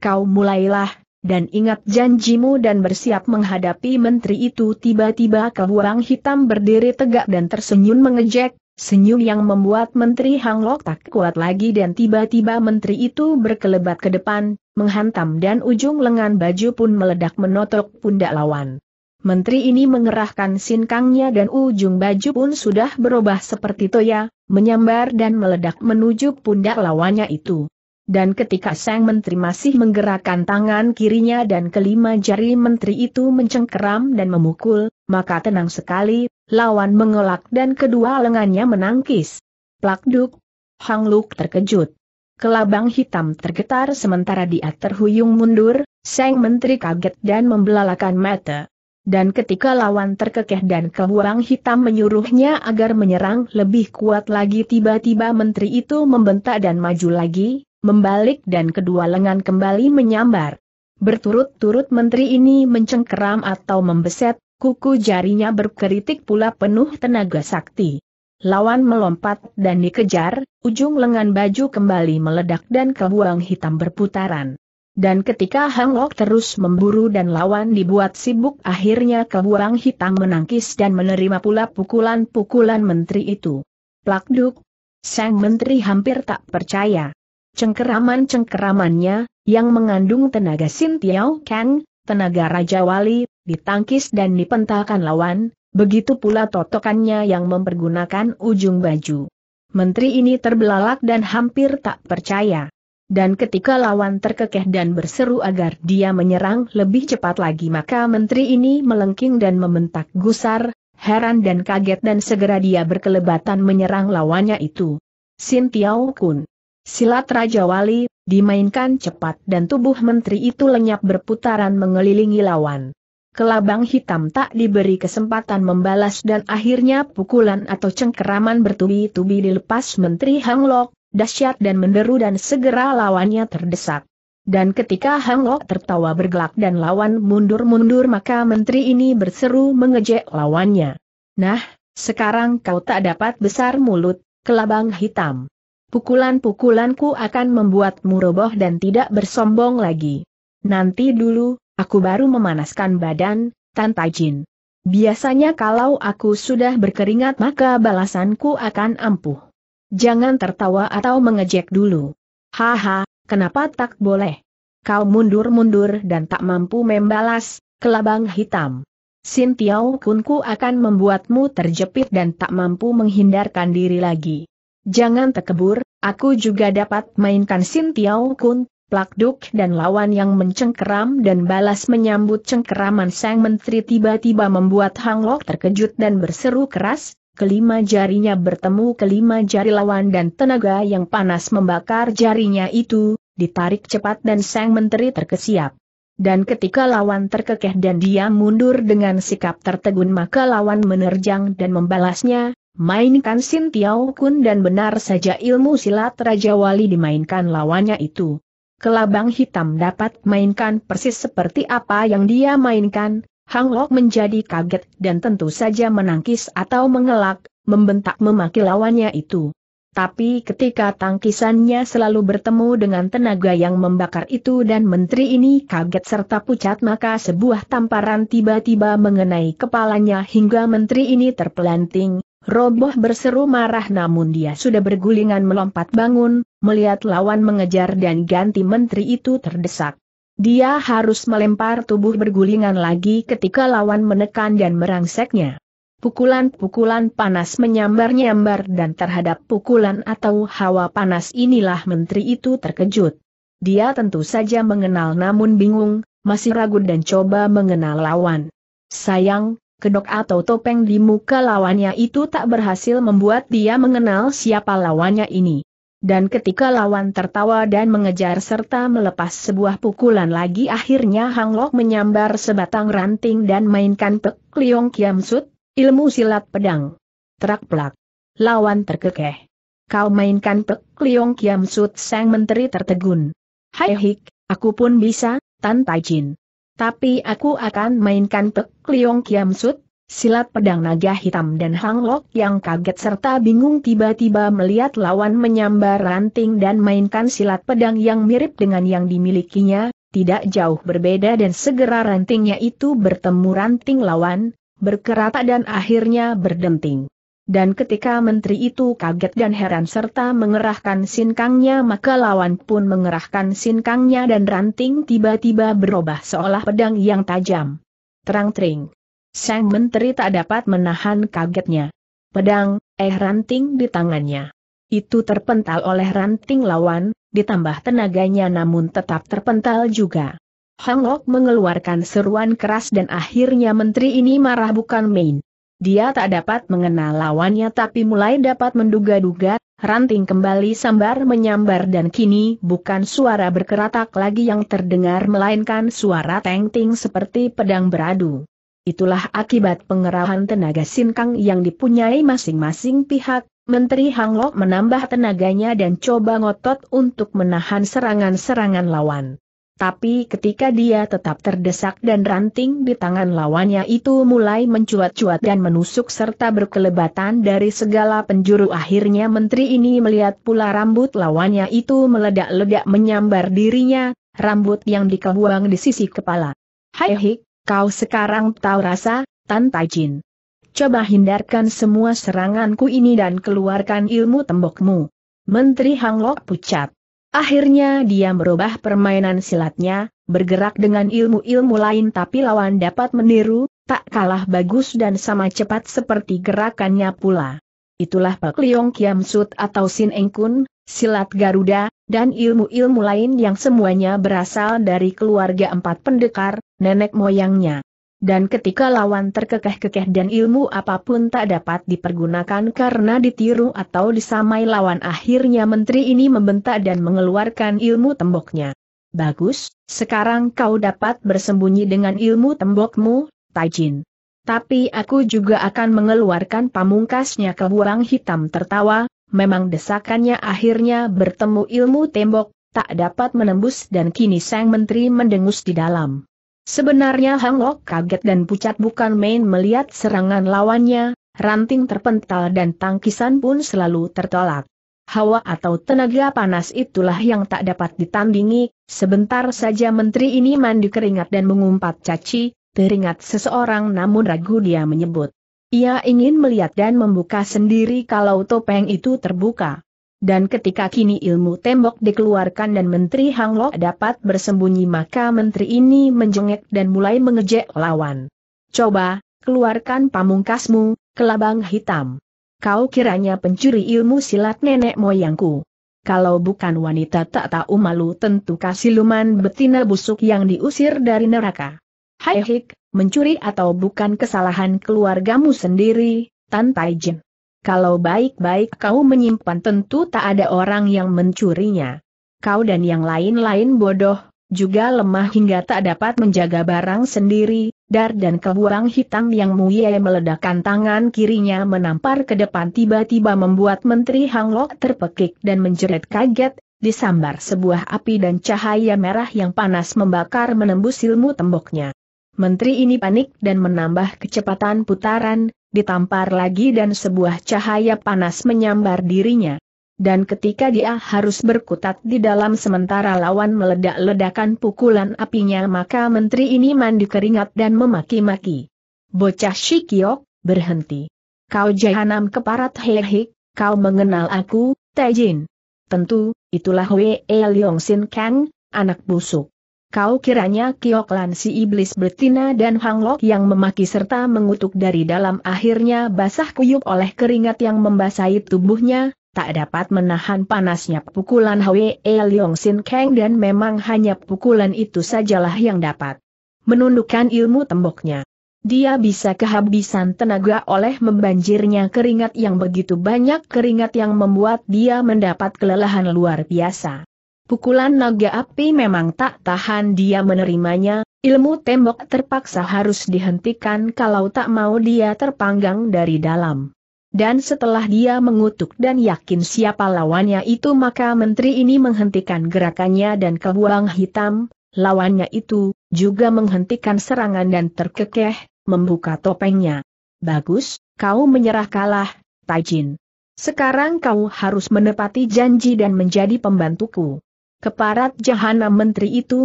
Kau mulailah, dan ingat janjimu dan bersiap menghadapi menteri itu tiba-tiba kehurang hitam berdiri tegak dan tersenyum mengejek, senyum yang membuat menteri Hang Lok tak kuat lagi dan tiba-tiba menteri itu berkelebat ke depan, menghantam dan ujung lengan baju pun meledak menotok pundak lawan. Menteri ini mengerahkan sinkangnya dan ujung baju pun sudah berubah seperti toya, menyambar dan meledak menuju pundak lawannya itu. Dan ketika sang menteri masih menggerakkan tangan kirinya dan kelima jari menteri itu mencengkeram dan memukul, maka tenang sekali, lawan mengelak dan kedua lengannya menangkis. Plakduk! Hang Luk terkejut. Kelabang hitam tergetar sementara dia terhuyung mundur, sang menteri kaget dan membelalakan mata dan ketika lawan terkekeh dan kehuang hitam menyuruhnya agar menyerang lebih kuat lagi tiba-tiba menteri itu membentak dan maju lagi, membalik dan kedua lengan kembali menyambar. Berturut-turut menteri ini mencengkeram atau membeset, kuku jarinya berkeritik pula penuh tenaga sakti. Lawan melompat dan dikejar, ujung lengan baju kembali meledak dan kebuang hitam berputaran. Dan ketika Hang Lok terus memburu dan lawan dibuat sibuk akhirnya kebuang hitam menangkis dan menerima pula pukulan-pukulan menteri itu. Plakduk. Sang menteri hampir tak percaya. Cengkeraman-cengkeramannya, yang mengandung tenaga Sin Tiao Kang, tenaga Raja Wali, ditangkis dan dipentalkan lawan, begitu pula totokannya yang mempergunakan ujung baju. Menteri ini terbelalak dan hampir tak percaya. Dan ketika lawan terkekeh dan berseru agar dia menyerang lebih cepat lagi maka menteri ini melengking dan mementak gusar, heran dan kaget dan segera dia berkelebatan menyerang lawannya itu. Sin Tiao Kun. Silat Raja Wali, dimainkan cepat dan tubuh menteri itu lenyap berputaran mengelilingi lawan. Kelabang hitam tak diberi kesempatan membalas dan akhirnya pukulan atau cengkeraman bertubi-tubi dilepas menteri Hanglok, dahsyat dan menderu dan segera lawannya terdesak. Dan ketika Hang Lok tertawa bergelak dan lawan mundur-mundur maka menteri ini berseru mengejek lawannya. Nah, sekarang kau tak dapat besar mulut, kelabang hitam. Pukulan-pukulanku akan membuatmu roboh dan tidak bersombong lagi. Nanti dulu, aku baru memanaskan badan, Tanta Jin. Biasanya kalau aku sudah berkeringat maka balasanku akan ampuh. Jangan tertawa atau mengejek dulu. Haha, kenapa tak boleh? Kau mundur-mundur dan tak mampu membalas, kelabang hitam. Sin Tiao Kunku akan membuatmu terjepit dan tak mampu menghindarkan diri lagi. Jangan tekebur, aku juga dapat mainkan Sin Tiao Kun, plakduk dan lawan yang mencengkeram dan balas menyambut cengkeraman sang menteri tiba-tiba membuat Hang Lok terkejut dan berseru keras, kelima jarinya bertemu kelima jari lawan dan tenaga yang panas membakar jarinya itu, ditarik cepat dan sang menteri terkesiap. Dan ketika lawan terkekeh dan dia mundur dengan sikap tertegun maka lawan menerjang dan membalasnya, mainkan Sin Tiao Kun dan benar saja ilmu silat Raja Wali dimainkan lawannya itu. Kelabang hitam dapat mainkan persis seperti apa yang dia mainkan, Hang Lok menjadi kaget dan tentu saja menangkis atau mengelak, membentak memaki lawannya itu. Tapi ketika tangkisannya selalu bertemu dengan tenaga yang membakar itu dan menteri ini kaget serta pucat maka sebuah tamparan tiba-tiba mengenai kepalanya hingga menteri ini terpelanting, roboh berseru marah namun dia sudah bergulingan melompat bangun, melihat lawan mengejar dan ganti menteri itu terdesak. Dia harus melempar tubuh bergulingan lagi ketika lawan menekan dan merangseknya. Pukulan-pukulan panas menyambar-nyambar dan terhadap pukulan atau hawa panas inilah menteri itu terkejut. Dia tentu saja mengenal namun bingung, masih ragu dan coba mengenal lawan. Sayang, kedok atau topeng di muka lawannya itu tak berhasil membuat dia mengenal siapa lawannya ini. Dan ketika lawan tertawa dan mengejar serta melepas sebuah pukulan lagi akhirnya Hang Lok menyambar sebatang ranting dan mainkan Pek Liong Kiam Sut, ilmu silat pedang. Terak pelak. Lawan terkekeh. Kau mainkan Pek Liong Kiam Sut sang menteri tertegun. Hai hik, aku pun bisa, Tan Jin. Tapi aku akan mainkan Pek Liong Kiam Sut, Silat pedang naga hitam dan Hang Lok yang kaget serta bingung tiba-tiba melihat lawan menyambar ranting dan mainkan silat pedang yang mirip dengan yang dimilikinya, tidak jauh berbeda dan segera rantingnya itu bertemu ranting lawan, berkerata dan akhirnya berdenting. Dan ketika menteri itu kaget dan heran serta mengerahkan sinkangnya maka lawan pun mengerahkan sinkangnya dan ranting tiba-tiba berubah seolah pedang yang tajam. Terang-tering. Sang Menteri tak dapat menahan kagetnya. Pedang, eh ranting di tangannya. Itu terpental oleh ranting lawan, ditambah tenaganya namun tetap terpental juga. Hang Lok mengeluarkan seruan keras dan akhirnya Menteri ini marah bukan main. Dia tak dapat mengenal lawannya tapi mulai dapat menduga-duga, ranting kembali sambar menyambar dan kini bukan suara berkeratak lagi yang terdengar melainkan suara tengting seperti pedang beradu. Itulah akibat pengerahan tenaga sinkang yang dipunyai masing-masing pihak, Menteri Hanglok menambah tenaganya dan coba ngotot untuk menahan serangan-serangan lawan. Tapi ketika dia tetap terdesak dan ranting di tangan lawannya itu mulai mencuat-cuat dan menusuk serta berkelebatan dari segala penjuru akhirnya menteri ini melihat pula rambut lawannya itu meledak-ledak menyambar dirinya, rambut yang dikebuang di sisi kepala. Hai hik, Kau sekarang tahu rasa, Tan Jin. Coba hindarkan semua seranganku ini dan keluarkan ilmu tembokmu. Menteri Hanglok pucat. Akhirnya dia merubah permainan silatnya, bergerak dengan ilmu-ilmu lain tapi lawan dapat meniru, tak kalah bagus dan sama cepat seperti gerakannya pula. Itulah Pak Liong Kiam Sut atau Sin Eng Kun, silat Garuda, dan ilmu-ilmu lain yang semuanya berasal dari keluarga empat pendekar, nenek moyangnya. Dan ketika lawan terkekeh-kekeh dan ilmu apapun tak dapat dipergunakan karena ditiru atau disamai lawan akhirnya menteri ini membentak dan mengeluarkan ilmu temboknya. Bagus, sekarang kau dapat bersembunyi dengan ilmu tembokmu, Taijin. Tapi aku juga akan mengeluarkan pamungkasnya ke buang hitam tertawa, memang desakannya akhirnya bertemu ilmu tembok, tak dapat menembus dan kini sang menteri mendengus di dalam. Sebenarnya Hang Lok kaget dan pucat bukan main melihat serangan lawannya, ranting terpental dan tangkisan pun selalu tertolak. Hawa atau tenaga panas itulah yang tak dapat ditandingi, sebentar saja menteri ini mandi keringat dan mengumpat caci, teringat seseorang namun ragu dia menyebut. Ia ingin melihat dan membuka sendiri kalau topeng itu terbuka. Dan ketika kini ilmu tembok dikeluarkan dan Menteri Hanglok dapat bersembunyi maka Menteri ini menjengek dan mulai mengejek lawan. Coba, keluarkan pamungkasmu, kelabang hitam. Kau kiranya pencuri ilmu silat nenek moyangku. Kalau bukan wanita tak tahu malu tentu kasih luman betina busuk yang diusir dari neraka. Hai Hik, mencuri atau bukan kesalahan keluargamu sendiri, Tan Jin. Kalau baik-baik kau menyimpan tentu tak ada orang yang mencurinya. Kau dan yang lain-lain bodoh, juga lemah hingga tak dapat menjaga barang sendiri, dar dan kebuang hitam yang mulia meledakkan tangan kirinya menampar ke depan tiba-tiba membuat Menteri Hanglok terpekik dan menjerit kaget, disambar sebuah api dan cahaya merah yang panas membakar menembus ilmu temboknya. Menteri ini panik dan menambah kecepatan putaran, ditampar lagi dan sebuah cahaya panas menyambar dirinya. Dan ketika dia harus berkutat di dalam sementara lawan meledak-ledakan pukulan apinya maka menteri ini mandi keringat dan memaki-maki. Bocah Shikyok, berhenti. Kau jahanam keparat hehe, kau mengenal aku, Tejin. Tentu, itulah Wei Leong Sin Kang, anak busuk. Kau kiranya Kioklan si iblis betina dan Hanglok yang memaki serta mengutuk dari dalam akhirnya basah kuyup oleh keringat yang membasahi tubuhnya, tak dapat menahan panasnya pukulan Hwe E Leong Sin Kang dan memang hanya pukulan itu sajalah yang dapat menundukkan ilmu temboknya. Dia bisa kehabisan tenaga oleh membanjirnya keringat yang begitu banyak keringat yang membuat dia mendapat kelelahan luar biasa. Pukulan naga api memang tak tahan dia menerimanya, ilmu tembok terpaksa harus dihentikan kalau tak mau dia terpanggang dari dalam. Dan setelah dia mengutuk dan yakin siapa lawannya itu maka menteri ini menghentikan gerakannya dan kebuang hitam, lawannya itu, juga menghentikan serangan dan terkekeh, membuka topengnya. Bagus, kau menyerah kalah, Taijin. Sekarang kau harus menepati janji dan menjadi pembantuku. Keparat jahana menteri itu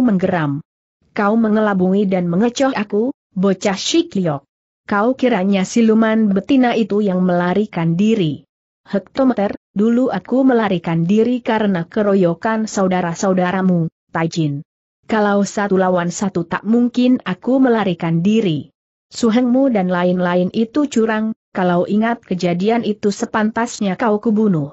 menggeram. Kau mengelabui dan mengecoh aku, bocah Shikliok. Kau kiranya siluman betina itu yang melarikan diri. Hektometer, dulu aku melarikan diri karena keroyokan saudara-saudaramu, Tajin. Kalau satu lawan satu tak mungkin aku melarikan diri. Suhengmu dan lain-lain itu curang, kalau ingat kejadian itu sepantasnya kau kubunuh.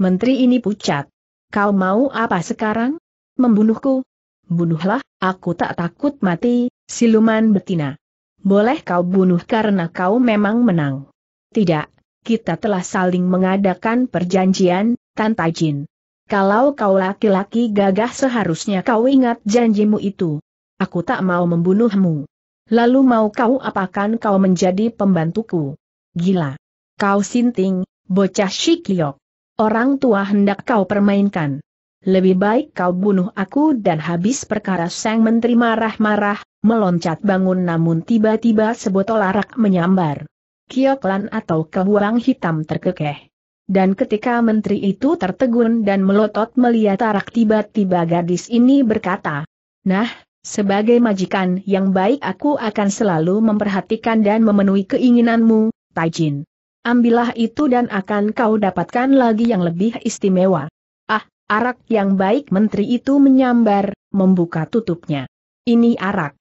Menteri ini pucat. Kau mau apa sekarang? Membunuhku? Bunuhlah, aku tak takut mati, siluman betina. Boleh kau bunuh karena kau memang menang. Tidak, kita telah saling mengadakan perjanjian, Tanta Jin. Kalau kau laki-laki gagah seharusnya kau ingat janjimu itu. Aku tak mau membunuhmu. Lalu mau kau apakan kau menjadi pembantuku? Gila. Kau sinting, bocah Shikyok. Orang tua hendak kau permainkan. Lebih baik kau bunuh aku dan habis perkara sang menteri marah-marah, meloncat bangun namun tiba-tiba sebotol arak menyambar. Kioklan atau kehuang hitam terkekeh. Dan ketika menteri itu tertegun dan melotot melihat arak tiba-tiba gadis ini berkata, Nah, sebagai majikan yang baik aku akan selalu memperhatikan dan memenuhi keinginanmu, Taijin ambillah itu dan akan kau dapatkan lagi yang lebih istimewa. Ah, arak yang baik menteri itu menyambar, membuka tutupnya. Ini arak.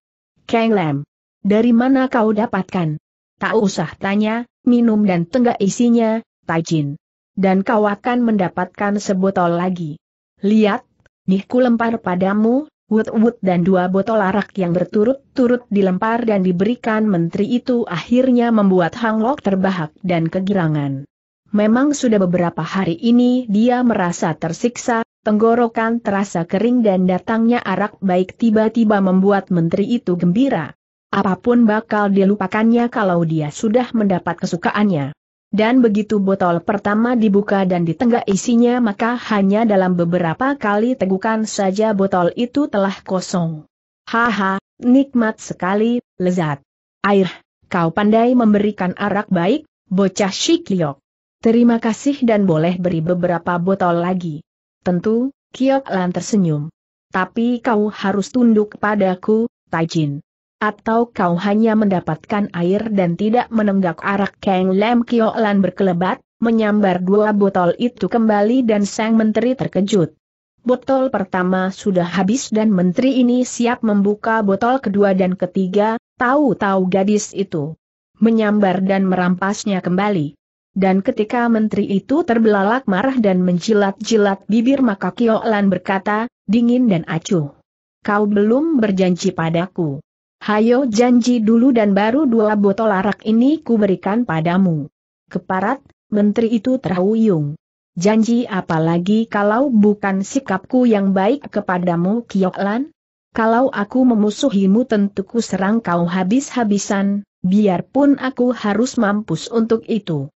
Kang Lam. Dari mana kau dapatkan? Tak usah tanya, minum dan tenggak isinya, Taijin. Dan kau akan mendapatkan sebotol lagi. Lihat, nih ku lempar padamu, Wood-wood dan dua botol arak yang berturut-turut dilempar dan diberikan menteri itu akhirnya membuat Hang Lok terbahak dan kegirangan. Memang sudah beberapa hari ini dia merasa tersiksa, tenggorokan terasa kering dan datangnya arak baik tiba-tiba membuat menteri itu gembira. Apapun bakal dilupakannya kalau dia sudah mendapat kesukaannya. Dan begitu botol pertama dibuka dan ditenggak isinya maka hanya dalam beberapa kali tegukan saja botol itu telah kosong. Haha, nikmat sekali, lezat. Air, kau pandai memberikan arak baik, bocah Shikliok. Terima kasih dan boleh beri beberapa botol lagi. Tentu, Kiok Lan tersenyum. Tapi kau harus tunduk padaku, Taijin. Atau kau hanya mendapatkan air dan tidak menenggak arak Kang Lam Kiolan berkelebat, menyambar dua botol itu kembali dan sang menteri terkejut. Botol pertama sudah habis dan menteri ini siap membuka botol kedua dan ketiga, tahu-tahu gadis itu menyambar dan merampasnya kembali. Dan ketika menteri itu terbelalak marah dan menjilat-jilat bibir maka Kiolan berkata, dingin dan acuh. Kau belum berjanji padaku. Hayo janji dulu dan baru dua botol arak ini kuberikan padamu. Keparat, menteri itu terhuyung. Janji apalagi kalau bukan sikapku yang baik kepadamu Kioklan? Kalau aku memusuhimu tentu ku serang kau habis-habisan, biarpun aku harus mampus untuk itu.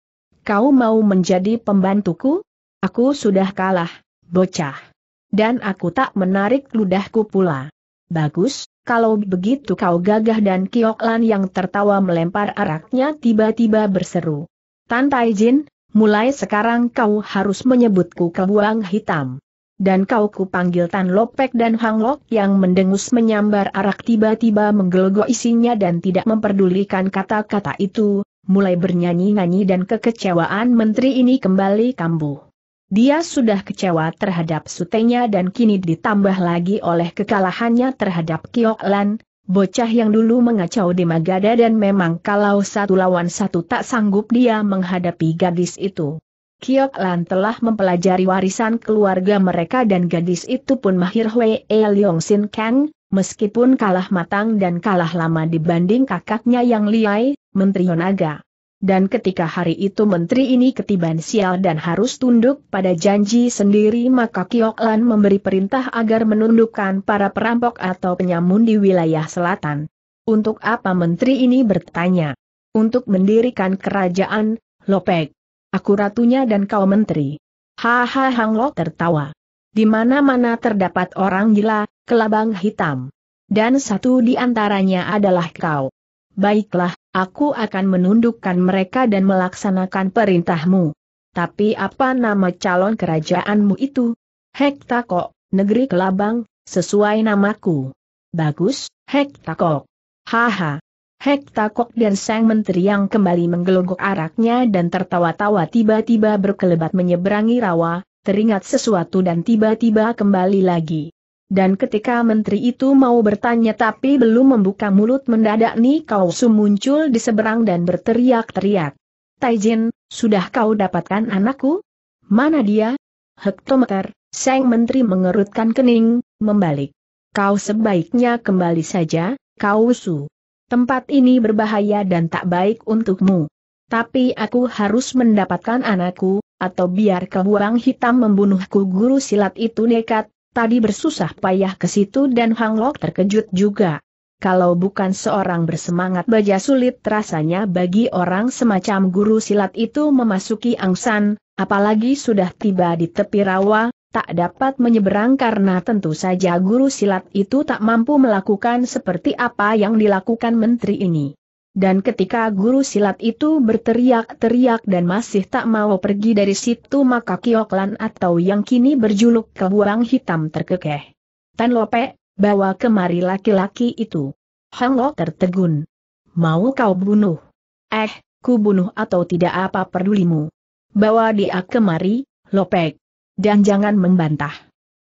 Kau mau menjadi pembantuku? Aku sudah kalah, bocah. Dan aku tak menarik ludahku pula. Bagus, kalau begitu kau gagah dan Kioklan yang tertawa melempar araknya tiba-tiba berseru. Tan Jin, mulai sekarang kau harus menyebutku kebuang hitam. Dan kau ku panggil Tan Lopek dan Hang Lok yang mendengus menyambar arak tiba-tiba menggelgo isinya dan tidak memperdulikan kata-kata itu, mulai bernyanyi-nyanyi dan kekecewaan menteri ini kembali kambuh. Dia sudah kecewa terhadap sutenya dan kini ditambah lagi oleh kekalahannya terhadap Kiok Lan, bocah yang dulu mengacau di Magada dan memang kalau satu lawan satu tak sanggup dia menghadapi gadis itu. Kiok Lan telah mempelajari warisan keluarga mereka dan gadis itu pun mahir Hwee Leong Sin Kang, meskipun kalah matang dan kalah lama dibanding kakaknya yang liai, Menteri Yonaga. Dan ketika hari itu menteri ini ketiban sial dan harus tunduk pada janji sendiri maka Kioklan memberi perintah agar menundukkan para perampok atau penyamun di wilayah selatan. Untuk apa menteri ini bertanya? Untuk mendirikan kerajaan, Lopek. Aku ratunya dan kau menteri. Haha Hang Lo tertawa. Di mana-mana terdapat orang gila, kelabang hitam. Dan satu di antaranya adalah kau. Baiklah, aku akan menundukkan mereka dan melaksanakan perintahmu. Tapi apa nama calon kerajaanmu itu? Hektakok, negeri Kelabang, sesuai namaku. Bagus, Hektakok. Haha. Hektakok dan sang menteri yang kembali menggelogok araknya dan tertawa-tawa tiba-tiba berkelebat menyeberangi rawa, teringat sesuatu dan tiba-tiba kembali lagi. Dan ketika menteri itu mau bertanya tapi belum membuka mulut mendadak Ni Kau Su muncul di seberang dan berteriak-teriak. Taijin, sudah kau dapatkan anakku? Mana dia? Hektometer, Sang Menteri mengerutkan kening, membalik. Kau sebaiknya kembali saja, Kau Su. Tempat ini berbahaya dan tak baik untukmu. Tapi aku harus mendapatkan anakku, atau biar kebuang hitam membunuhku guru silat itu nekat, tadi bersusah payah ke situ dan Hang Lok terkejut juga. Kalau bukan seorang bersemangat baja sulit rasanya bagi orang semacam guru silat itu memasuki angsan, apalagi sudah tiba di tepi rawa, tak dapat menyeberang karena tentu saja guru silat itu tak mampu melakukan seperti apa yang dilakukan menteri ini. Dan ketika guru silat itu berteriak-teriak dan masih tak mau pergi dari situ maka Kioklan atau yang kini berjuluk kebuang hitam terkekeh. Tan Lope, bawa kemari laki-laki itu. Hang Lo tertegun. Mau kau bunuh? Eh, ku bunuh atau tidak apa pedulimu. Bawa dia kemari, Lopek. Dan jangan membantah.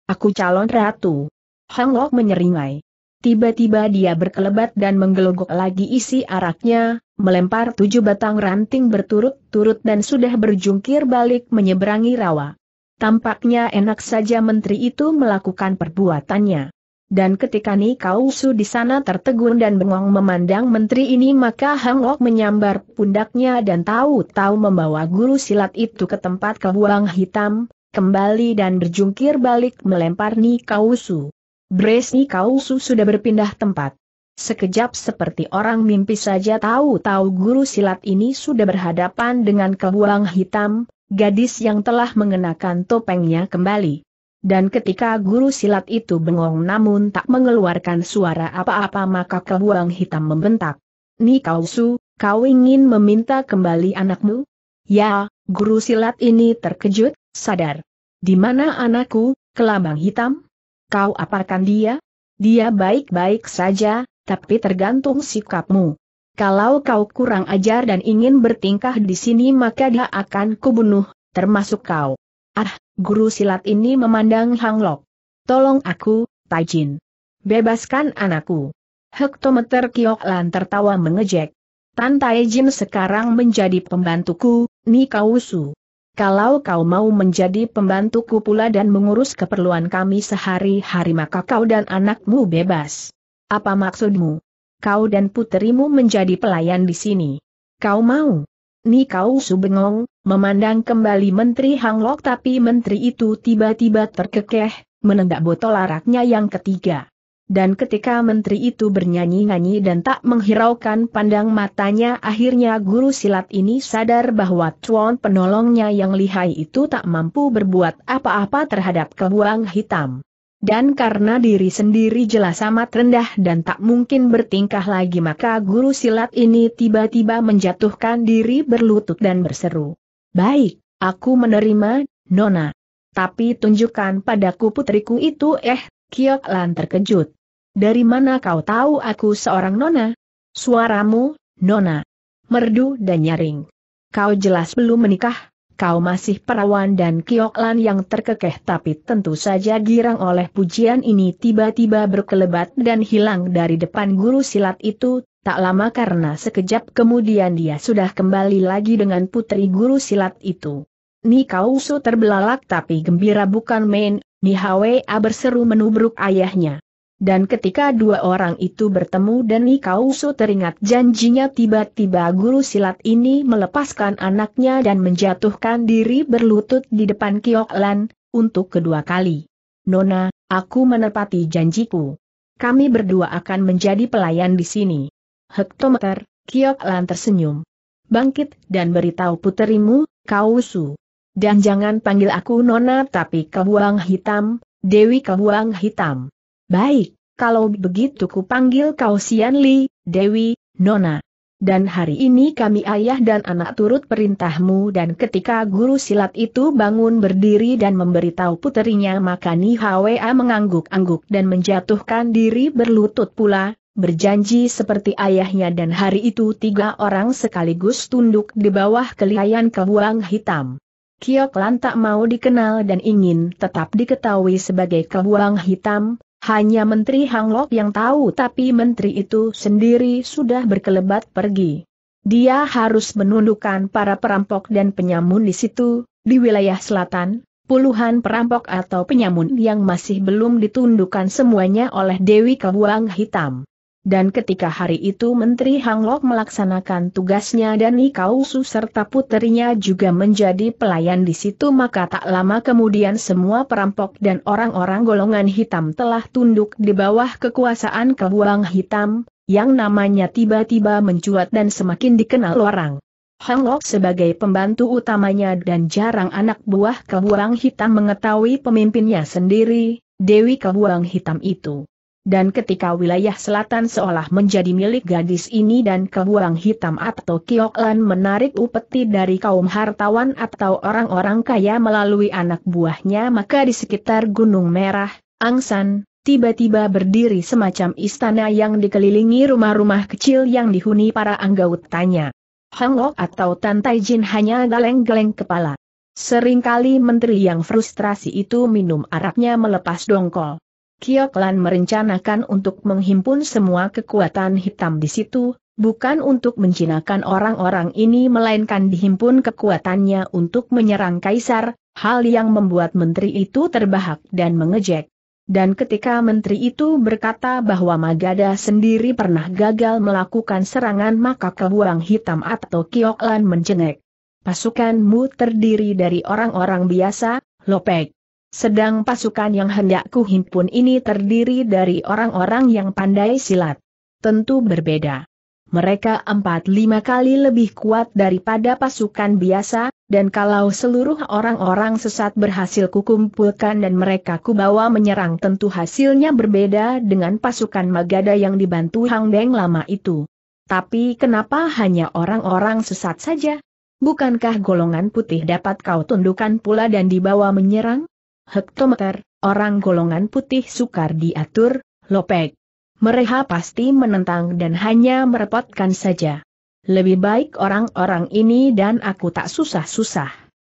Aku calon ratu. Hang Lo menyeringai. Tiba-tiba dia berkelebat dan menggelogok lagi isi araknya, melempar tujuh batang ranting berturut-turut dan sudah berjungkir balik menyeberangi rawa. Tampaknya enak saja menteri itu melakukan perbuatannya. Dan ketika Nikausu di sana tertegun dan bengong memandang menteri ini maka Hang menyambar pundaknya dan tahu-tahu membawa guru silat itu ke tempat kebuang hitam, kembali dan berjungkir balik melempar Nikausu. Bresni Kausu sudah berpindah tempat. Sekejap seperti orang mimpi saja tahu-tahu guru silat ini sudah berhadapan dengan kebuang hitam, gadis yang telah mengenakan topengnya kembali. Dan ketika guru silat itu bengong namun tak mengeluarkan suara apa-apa maka kebuang hitam membentak. Nikausu, kau ingin meminta kembali anakmu? Ya, guru silat ini terkejut, sadar. Di mana anakku, kelabang hitam? Kau aparkan dia? Dia baik-baik saja, tapi tergantung sikapmu. Kalau kau kurang ajar dan ingin bertingkah di sini maka dia akan kubunuh, termasuk kau. Ah, guru silat ini memandang Hang Lok. Tolong aku, Taijin. Bebaskan anakku. Hektometer Kiok Lan tertawa mengejek. Tan Taijin sekarang menjadi pembantuku, Nikausu. Kalau kau mau menjadi pembantuku pula dan mengurus keperluan kami sehari-hari maka kau dan anakmu bebas. Apa maksudmu? Kau dan putrimu menjadi pelayan di sini. Kau mau? Ni kau subengong, memandang kembali Menteri Hanglok tapi Menteri itu tiba-tiba terkekeh, menendak botol araknya yang ketiga. Dan ketika menteri itu bernyanyi-nyanyi dan tak menghiraukan pandang matanya akhirnya guru silat ini sadar bahwa tuan penolongnya yang lihai itu tak mampu berbuat apa-apa terhadap kebuang hitam. Dan karena diri sendiri jelas amat rendah dan tak mungkin bertingkah lagi maka guru silat ini tiba-tiba menjatuhkan diri berlutut dan berseru. Baik, aku menerima, Nona. Tapi tunjukkan padaku putriku itu eh Kiok Lan terkejut. Dari mana kau tahu aku seorang nona? Suaramu, nona. Merdu dan nyaring. Kau jelas belum menikah, kau masih perawan dan kioklan yang terkekeh tapi tentu saja girang oleh pujian ini tiba-tiba berkelebat dan hilang dari depan guru silat itu, tak lama karena sekejap kemudian dia sudah kembali lagi dengan putri guru silat itu. Ni terbelalak tapi gembira bukan main, Ni a berseru menubruk ayahnya. Dan ketika dua orang itu bertemu dan Ikausu teringat janjinya tiba-tiba guru silat ini melepaskan anaknya dan menjatuhkan diri berlutut di depan Kioklan, untuk kedua kali. Nona, aku menepati janjiku. Kami berdua akan menjadi pelayan di sini. Hektometer, Kioklan tersenyum. Bangkit dan beritahu puterimu, Kausu. Dan jangan panggil aku Nona tapi kebuang hitam, Dewi kebuang hitam. Baik, kalau begitu ku panggil kau Sian Li, Dewi, Nona. Dan hari ini kami ayah dan anak turut perintahmu dan ketika guru silat itu bangun berdiri dan memberitahu puterinya maka Ni Hwa mengangguk-angguk dan menjatuhkan diri berlutut pula, berjanji seperti ayahnya dan hari itu tiga orang sekaligus tunduk di bawah keliayan kebuang hitam. Kiok Lantak mau dikenal dan ingin tetap diketahui sebagai kebuang hitam, hanya Menteri Hanglok yang tahu tapi Menteri itu sendiri sudah berkelebat pergi. Dia harus menundukkan para perampok dan penyamun di situ, di wilayah selatan, puluhan perampok atau penyamun yang masih belum ditundukkan semuanya oleh Dewi Kebuang Hitam. Dan ketika hari itu Menteri Hanglok melaksanakan tugasnya dan Ikausu serta puterinya juga menjadi pelayan di situ maka tak lama kemudian semua perampok dan orang-orang golongan hitam telah tunduk di bawah kekuasaan kebuang hitam, yang namanya tiba-tiba mencuat dan semakin dikenal orang. Hanglok sebagai pembantu utamanya dan jarang anak buah kebuang hitam mengetahui pemimpinnya sendiri, Dewi kebuang hitam itu dan ketika wilayah selatan seolah menjadi milik gadis ini dan kebuang hitam atau kioklan menarik upeti dari kaum hartawan atau orang-orang kaya melalui anak buahnya maka di sekitar Gunung Merah, Angsan, tiba-tiba berdiri semacam istana yang dikelilingi rumah-rumah kecil yang dihuni para anggautanya. Hangok atau Tan Jin hanya geleng-geleng kepala. Seringkali menteri yang frustrasi itu minum araknya melepas dongkol. Kioklan merencanakan untuk menghimpun semua kekuatan hitam di situ, bukan untuk menjinakkan orang-orang ini melainkan dihimpun kekuatannya untuk menyerang kaisar, hal yang membuat menteri itu terbahak dan mengejek. Dan ketika menteri itu berkata bahwa Magada sendiri pernah gagal melakukan serangan maka kebuang hitam atau kioklan mencengek. Pasukanmu terdiri dari orang-orang biasa, Lopek, sedang pasukan yang hendak kuhimpun ini terdiri dari orang-orang yang pandai silat. Tentu berbeda. Mereka empat lima kali lebih kuat daripada pasukan biasa, dan kalau seluruh orang-orang sesat berhasil kukumpulkan dan mereka kubawa menyerang tentu hasilnya berbeda dengan pasukan Magada yang dibantu Hang Deng lama itu. Tapi kenapa hanya orang-orang sesat saja? Bukankah golongan putih dapat kau tundukkan pula dan dibawa menyerang? hektometer, orang golongan putih sukar diatur, lopek. Mereka pasti menentang dan hanya merepotkan saja. Lebih baik orang-orang ini dan aku tak susah-susah.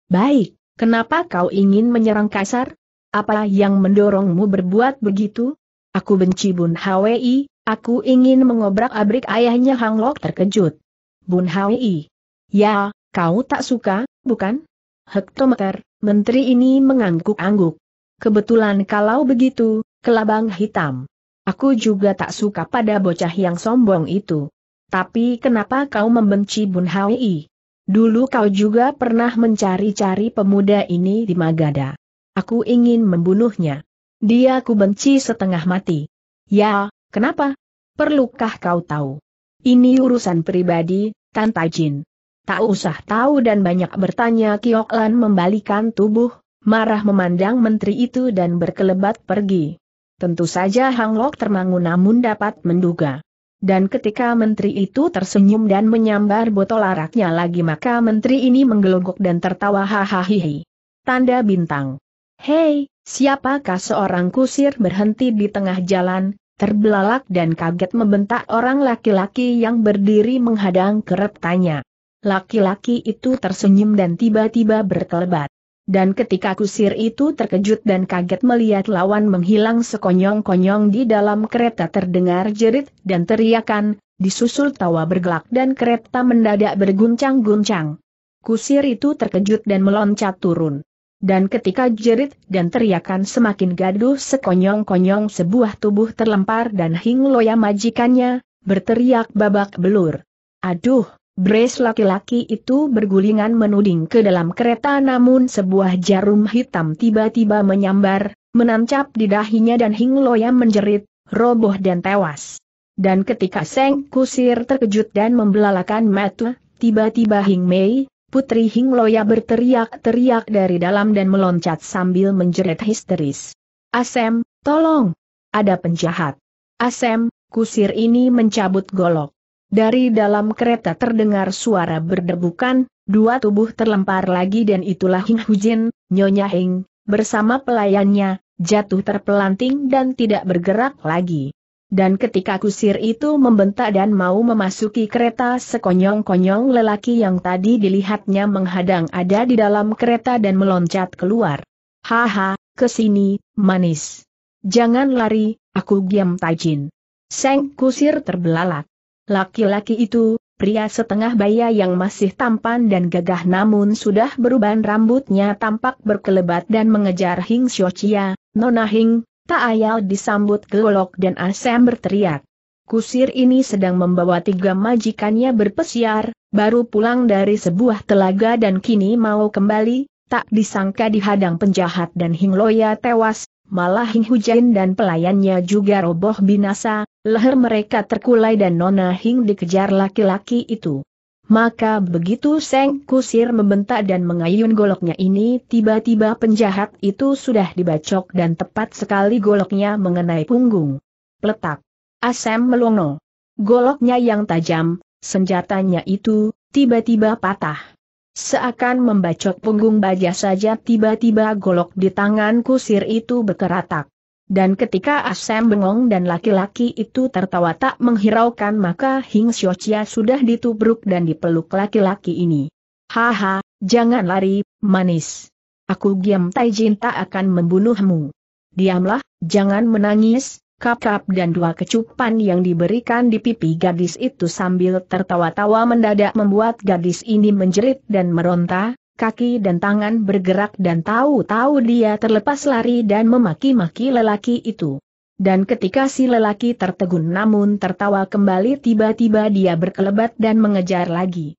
Baik, kenapa kau ingin menyerang kasar? Apa yang mendorongmu berbuat begitu? Aku benci Bun Hwi, aku ingin mengobrak-abrik ayahnya Hang Lok terkejut. Bun Hwi. Ya, kau tak suka, bukan? Hektometer, Menteri ini mengangguk-angguk. Kebetulan kalau begitu, kelabang hitam. Aku juga tak suka pada bocah yang sombong itu. Tapi kenapa kau membenci Bun Hawi? Dulu kau juga pernah mencari-cari pemuda ini di Magada. Aku ingin membunuhnya. Dia ku benci setengah mati. Ya, kenapa? Perlukah kau tahu? Ini urusan pribadi, Tanta Jin. Tak usah tahu dan banyak bertanya Kiok Lan membalikan tubuh, marah memandang menteri itu dan berkelebat pergi. Tentu saja Hang Lok termangu namun dapat menduga. Dan ketika menteri itu tersenyum dan menyambar botol araknya lagi maka menteri ini menggelogok dan tertawa hahaha. Tanda bintang. Hei, siapakah seorang kusir berhenti di tengah jalan, terbelalak dan kaget membentak orang laki-laki yang berdiri menghadang keretanya. Laki-laki itu tersenyum dan tiba-tiba berkelebat. Dan ketika kusir itu terkejut dan kaget melihat lawan menghilang sekonyong-konyong di dalam kereta terdengar jerit dan teriakan, disusul tawa bergelak dan kereta mendadak berguncang-guncang. Kusir itu terkejut dan meloncat turun. Dan ketika jerit dan teriakan semakin gaduh sekonyong-konyong sebuah tubuh terlempar dan Hing Loya majikannya, berteriak babak belur. Aduh, Bres laki-laki itu bergulingan menuding ke dalam kereta namun sebuah jarum hitam tiba-tiba menyambar, menancap di dahinya dan Hing Loya menjerit, roboh dan tewas. Dan ketika Seng Kusir terkejut dan membelalakan mata, tiba-tiba Hing Mei, Putri Hing Loya berteriak-teriak dari dalam dan meloncat sambil menjerit histeris. Asem, tolong! Ada penjahat! Asem, kusir ini mencabut golok. Dari dalam kereta terdengar suara berdebukan, dua tubuh terlempar lagi dan itulah Hing Hujin, Nyonya Hing, bersama pelayannya, jatuh terpelanting dan tidak bergerak lagi. Dan ketika kusir itu membentak dan mau memasuki kereta sekonyong-konyong lelaki yang tadi dilihatnya menghadang ada di dalam kereta dan meloncat keluar. Haha, kesini, manis. Jangan lari, aku diam Tajin. Seng kusir terbelalak. Laki-laki itu, pria setengah baya yang masih tampan dan gagah namun sudah beruban rambutnya tampak berkelebat dan mengejar Hing Xiochia, Nona Hing, tak ayal disambut gelolok dan Asem berteriak. Kusir ini sedang membawa tiga majikannya berpesiar, baru pulang dari sebuah telaga dan kini mau kembali, tak disangka dihadang penjahat dan Hing Loya tewas, malah Hing Hujain dan pelayannya juga roboh binasa, leher mereka terkulai dan Nona Hing dikejar laki-laki itu. Maka begitu Seng Kusir membentak dan mengayun goloknya ini tiba-tiba penjahat itu sudah dibacok dan tepat sekali goloknya mengenai punggung. Peletak. Asem melongo. Goloknya yang tajam, senjatanya itu, tiba-tiba patah. Seakan membacok punggung baja saja tiba-tiba golok di tangan kusir itu berkeratak. Dan ketika Asem bengong dan laki-laki itu tertawa tak menghiraukan maka Hing Xiochia sudah ditubruk dan dipeluk laki-laki ini. Haha, jangan lari, manis. Aku Giam Taijin tak akan membunuhmu. Diamlah, jangan menangis, kap-kap dan dua kecupan yang diberikan di pipi gadis itu sambil tertawa-tawa mendadak membuat gadis ini menjerit dan meronta, kaki dan tangan bergerak dan tahu-tahu dia terlepas lari dan memaki-maki lelaki itu. Dan ketika si lelaki tertegun namun tertawa kembali tiba-tiba dia berkelebat dan mengejar lagi.